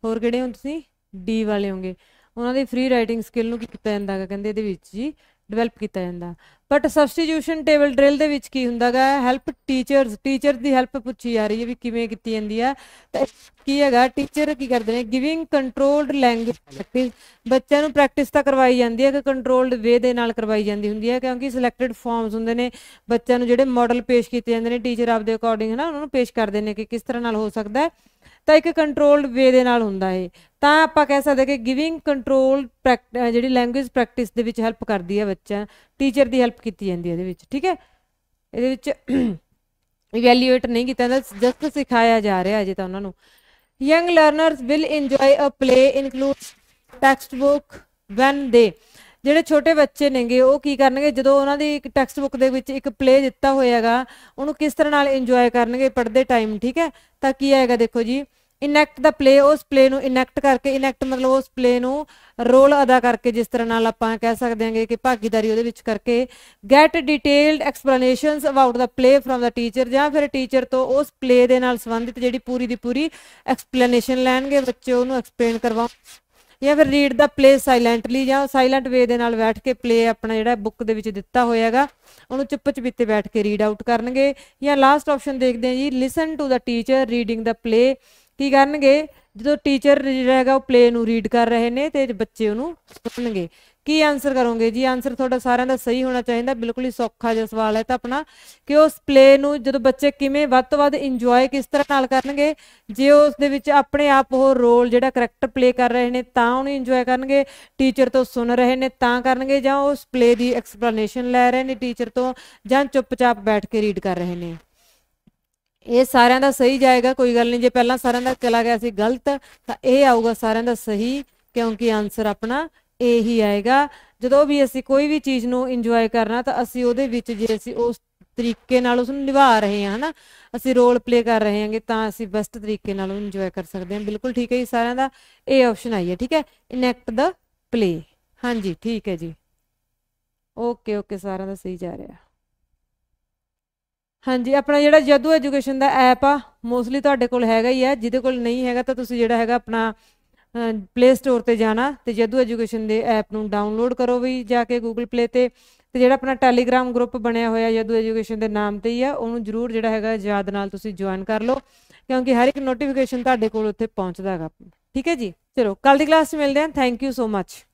ਹੋਰ ਕਿਹੜੇ ਹੋ ਤੁਸੀਂ ਡੀ ਵਾਲੇ ਹੋਗੇ ਉਹਨਾਂ ਦੀ ਫ੍ਰੀ ਰਾਈਟਿੰਗ ਸਕਿੱਲ ਨੂੰ ਕੀ ਕੀਤਾ ਜਾਂਦਾਗਾ ਕਹਿੰਦੇ ਇਹਦੇ ਵਿੱਚ ਜੀ ਡਿਵੈਲਪ ਕੀਤਾ ਜਾਂਦਾ ਬਟ ਸਬਸਟੀਟਿਊਸ਼ਨ ਟੇਬਲ ਡ੍ਰਿਲ ਦੇ ਵਿੱਚ ਕੀ ਹੁੰਦਾਗਾ ਹੈਲਪ ਟੀਚਰਸ ਟੀਚਰ ਦੀ ਹੈਲਪ ਪੁੱਛੀ ਜਾ ਰਹੀ ਹੈ ਵੀ ਕਿਵੇਂ ਕੀਤੀ ਜਾਂਦੀ ਆ ਤਾਂ ਕੀ ਹੈਗਾ ਟੀਚਰ ਕੀ ਕਰਦੇ ਨੇ ਗਿਵਿੰਗ ਕੰਟਰੋਲਡ ਲੈਂਗੁਏਜ ਪ੍ਰੈਕਟਿਸ ਬੱਚਿਆਂ ਨੂੰ ਪ੍ਰੈਕਟਿਸ ਤਾਂ ਕਰਵਾਈ ਜਾਂਦੀ ਹੈ ਕਿ ਕੰਟਰੋਲਡ ਵੇ ਦੇ ਨਾਲ ਕਰਵਾਈ ਜਾਂਦੀ ਹੁੰਦੀ ਹੈ ਕਿਉਂਕਿ ਸਿਲੈਕਟਡ ਫਾਰਮਸ ਹੁੰਦੇ ਨੇ ਬੱਚਿਆਂ ਨੂੰ ਜਿਹੜੇ ਮਾਡਲ ਪੇਸ਼ ਕੀਤੇ ਜਾਂਦੇ ਨੇ ਟੀਚਰ ਆਪਦੇ ਅਕੋਰਡਿੰਗ ਹੈ ਨਾ ਉਹਨਾਂ ਨੂੰ ਪੇਸ਼ ਕਰਦੇ ਨੇ ਕਿ ਕਿਸ ਤਰ੍ਹਾਂ ਨਾਲ ਹੋ ਸਕਦਾ ਹੈ ਤਾਂ ਇੱਕ ਕੰਟਰੋਲਡ ਵੇ ਦੇ ਨਾਲ ਹੁੰਦਾ ਹੈ ਤਾਂ ਆਪਾਂ ਕਹਿ ਸਕਦੇ ਕਿ ਗਿਵਿੰਗ ਕੰਟਰੋਲ ਜਿਹੜੀ ਲੈਂਗੁਏਜ ਪ੍ਰੈਕਟਿਸ ਦੇ ਵਿੱਚ ਹੈਲਪ ਕਰਦੀ ਹੈ ਬੱਚਾ ਟੀਚਰ ਦੀ ਹੈਲਪ ਕੀਤੀ ਜਾਂਦੀ ਹੈ ਇਹਦੇ ਵਿੱਚ ਠੀਕ ਹੈ ਇਹਦੇ ਵਿੱਚ ਇਵੈਲੂਏਟ ਨਹੀਂ ਕੀਤਾ ਜਾਂਦਾ ਜਸਟ ਸਿਖਾਇਆ ਜਾ ਰਿਹਾ ਅਜੇ ਤਾਂ ਉਹਨਾਂ ਨੂੰ young learners will enjoy a play includes text book when ਦੇ ਜਿਹੜੇ ਛੋਟੇ ਬੱਚੇ ਨੇਗੇ ਉਹ ਕੀ ਕਰਨਗੇ ਜਦੋਂ ਉਹਨਾਂ ਦੀ ਇੱਕ ਟੈਕਸਟ ਬੁੱਕ ਦੇ ਵਿੱਚ ਇੱਕ ਪਲੇ ਦਿੱਤਾ ਹੋਇਆਗਾ ਉਹਨੂੰ ਕਿਸ ਤਰ੍ਹਾਂ ਨਾਲ ਇੰਜੋਏ ਕਰਨਗੇ ਪੜ੍ਹਦੇ ਟਾਈਮ ਠੀਕ ਹੈ ਤਾਂ ਕੀ ਆਏਗਾ ਦੇਖੋ ਜੀ ਇਨੈਕਟ ਦਾ ਪਲੇ ਉਸ ਪਲੇ ਨੂੰ ਇਨੈਕਟ ਕਰਕੇ ਇਨੈਕਟ ਮਤਲਬ ਉਸ ਪਲੇ ਨੂੰ ਰੋਲ ਅਦਾ ਕਰਕੇ ਜਿਸ ਤਰ੍ਹਾਂ ਨਾਲ ਆਪਾਂ ਕਹਿ ਸਕਦੇ ਹਾਂਗੇ ਕਿ ਭਾਗੀਦਾਰੀ ਉਹਦੇ ਵਿੱਚ ਕਰਕੇ get detailed explanations about the play from the teacher ਜਾਂ ਫਿਰ ਟੀਚਰ ਤੋਂ ਉਸ ਪਲੇ ਦੇ ਨਾਲ ਸੰਬੰਧਿਤ ਜਿਹੜੀ ਪੂਰੀ ਦੀ ਪੂਰੀ ਐਕਸਪਲੇਨੇਸ਼ਨ ਲੈਣਗੇ ਬੱਚੇ ਉਹਨੂੰ ਐਕਸਪਲੇਨ ਕਰਵਾਉਣ ਜਾਂ ਫਿਰ ਰੀਡ ਦਾ ਪਲੇ ਸਾਇਲੈਂਟਲੀ ਜਾਂ ਸਾਇਲੈਂਟ ਵੇ ਦੇ ਨਾਲ ਬੈਠ ਕੇ ਪਲੇ ਆਪਣਾ ਜਿਹੜਾ ਬੁੱਕ ਦੇ ਵਿੱਚ ਦਿੱਤਾ ਹੋਇਆਗਾ ਉਹਨੂੰ ਚੁੱਪ ਚਪੀਤੇ ਬੈਠ ਕੇ ਰੀਡ ਆਊਟ ਕਰਨਗੇ ਜਾਂ ਲਾਸਟ ਆਪਸ਼ਨ ਦੇਖਦੇ ਹਾਂ ਜੀ listen to the teacher reading the play ਕੀ ਕਰਨਗੇ ਜਦੋਂ ਟੀਚਰ ਜਿਹੜਾ ਹੈਗਾ ਉਹ ਪਲੇ ਨੂੰ ਰੀਡ ਕਰ ਰਹੇ ਨੇ ਤੇ ਬੱਚੇ ਉਹਨੂੰ ਸੁਣਨਗੇ ਕੀ ਆਨਸਰ ਕਰੋਗੇ ਜੀ ਆਨਸਰ ਤੁਹਾਡਾ ਸਾਰਿਆਂ ਦਾ ਸਹੀ ਹੋਣਾ ਚਾਹੀਦਾ ਬਿਲਕੁਲ ਹੀ ਸੌਖਾ ਜਿਹਾ ਸਵਾਲ ਹੈ ਤਾਂ ਆਪਣਾ ਕਿ ਉਸ ਪਲੇ ਨੂੰ ਜਦੋਂ ਬੱਚੇ ਕਿਵੇਂ ਵੱਧ ਤੋਂ ਵੱਧ ਇੰਜੋਏ ਕਿਸ ਤਰ੍ਹਾਂ ਨਾਲ ਕਰਨਗੇ ਜੇ ਉਸ ਦੇ ਵਿੱਚ ਆਪਣੇ ਆਪ ਉਹ ਰੋਲ ਜਿਹੜਾ ਕਰੈਕਟਰ ਪਲੇ ਕਰ ਰਹੇ ਨੇ ਤਾਂ ਉਹਨੂੰ ਇੰਜੋਏ ਕਰਨਗੇ ਟੀਚਰ ਤੋਂ ਸੁਣ ਰਹੇ ਨੇ ਤਾਂ ਕਰਨਗੇ ਜਾਂ ਉਸ ਪਲੇ ਦੀ ਐਕਸਪਲੇਨੇਸ਼ਨ ਲੈ ਰਹੇ ਨੇ ਟੀਚਰ ਤੋਂ ਜਾਂ ਚੁੱਪਚਾਪ ਬੈਠ ਕੇ ਰੀਡ ਕਰ ਰਹੇ ਨੇ ਇਹ ਸਾਰਿਆਂ ਦਾ ਸਹੀ ਜਾਏਗਾ ਕੋਈ ਗੱਲ ਨਹੀਂ ਜੇ ਪਹਿਲਾਂ ਸਾਰਿਆਂ ਦਾ ਚਲਾ ਗਿਆ ਸੀ ਗਲਤ ਤਾਂ ਇਹ ਆਊਗਾ ਸਾਰਿਆਂ ਦਾ ਸਹੀ ਕਿਉਂਕਿ ਆਨਸਰ ਆਪਣਾ ਇਹੀ ਆਏਗਾ ਜਦੋਂ ਵੀ ਅਸੀਂ ਕੋਈ ਵੀ ਚੀਜ਼ ਨੂੰ ਇੰਜੋਏ ਕਰਨਾ ਤਾਂ ਅਸੀਂ ਉਹਦੇ ਵਿੱਚ ਜੇ ਅਸੀਂ ਉਸ ਤਰੀਕੇ ਨਾਲ ਉਸ ਨੂੰ ਨਿਭਾ ਰਹੇ ਹਾਂ ਹਨਾ ਅਸੀਂ ਰੋਲ ਪਲੇ ਕਰ ਰਹੇ ਹਾਂਗੇ ਤਾਂ ਅਸੀਂ ਬੈਸਟ ਤਰੀਕੇ ਨਾਲ ਉਹਨੂੰ ਇੰਜੋਏ ਕਰ ਸਕਦੇ ਹਾਂ ਬਿਲਕੁਲ ਠੀਕ ਹੈ ਜੀ ਸਾਰਿਆਂ ਦਾ ਇਹ ਆਪਸ਼ਨ ਆਈ ਹੈ ਠੀਕ ਹੈ ਇਨੈਕਟ ਦਾ ਪਲੇ ਹਾਂਜੀ ਠੀਕ ਹੈ ਜੀ ਓਕੇ ਓਕੇ ਸਾਰਿਆਂ ਦਾ ਸਹੀ ਜਾ ਰਿਹਾ ਹਾਂਜੀ ਆਪਣਾ ਜਿਹੜਾ ਜਦੂ ਐਜੂਕੇਸ਼ਨ ਦਾ ਐਪ ਆ ਮੋਸਟਲੀ ਤੁਹਾਡੇ ਕੋਲ ਹੈਗਾ ਹੀ ਆ ਜਿਹਦੇ ਕੋਲ ਨਹੀਂ ਹੈਗਾ ਤਾਂ ਤੁਸੀਂ ਜਿਹੜਾ ਹੈਗਾ ਆਪਣਾ ਪਲੇ ਸਟੋਰ ਤੇ ਜਾਣਾ ਤੇ ਜੱਦੂ ਐਜੂਕੇਸ਼ਨ ਦੇ ਐਪ ਨੂੰ ਡਾਊਨਲੋਡ ਕਰੋ ਵੀ ਜਾ ਕੇ ਗੂਗਲ ਪਲੇ ਤੇ ਤੇ ਜਿਹੜਾ ਆਪਣਾ ਟੈਲੀਗ੍ਰam ਗਰੁੱਪ ਬਣਿਆ ਹੋਇਆ ਜੱਦੂ ਐਜੂਕੇਸ਼ਨ ਦੇ ਨਾਮ ਤੇ ਹੀ ਆ ਉਹਨੂੰ ਜਰੂਰ ਜਿਹੜਾ ਹੈਗਾ ਯਾਦ ਨਾਲ ਤੁਸੀਂ ਜੁਆਇਨ ਕਰ ਲਓ ਕਿਉਂਕਿ ਹਰ ਇੱਕ ਨੋਟੀਫਿਕੇਸ਼ਨ ਤੁਹਾਡੇ ਕੋਲ ਉੱਥੇ ਪਹੁੰਚਦਾ ਹੈਗਾ ਠੀਕ ਹੈ ਜੀ ਚਲੋ ਕੱਲ ਦੀ ਕਲਾਸ ਮਿਲਦੇ ਹਾਂ ਥੈਂਕ ਯੂ ਸੋ ਮੱਚ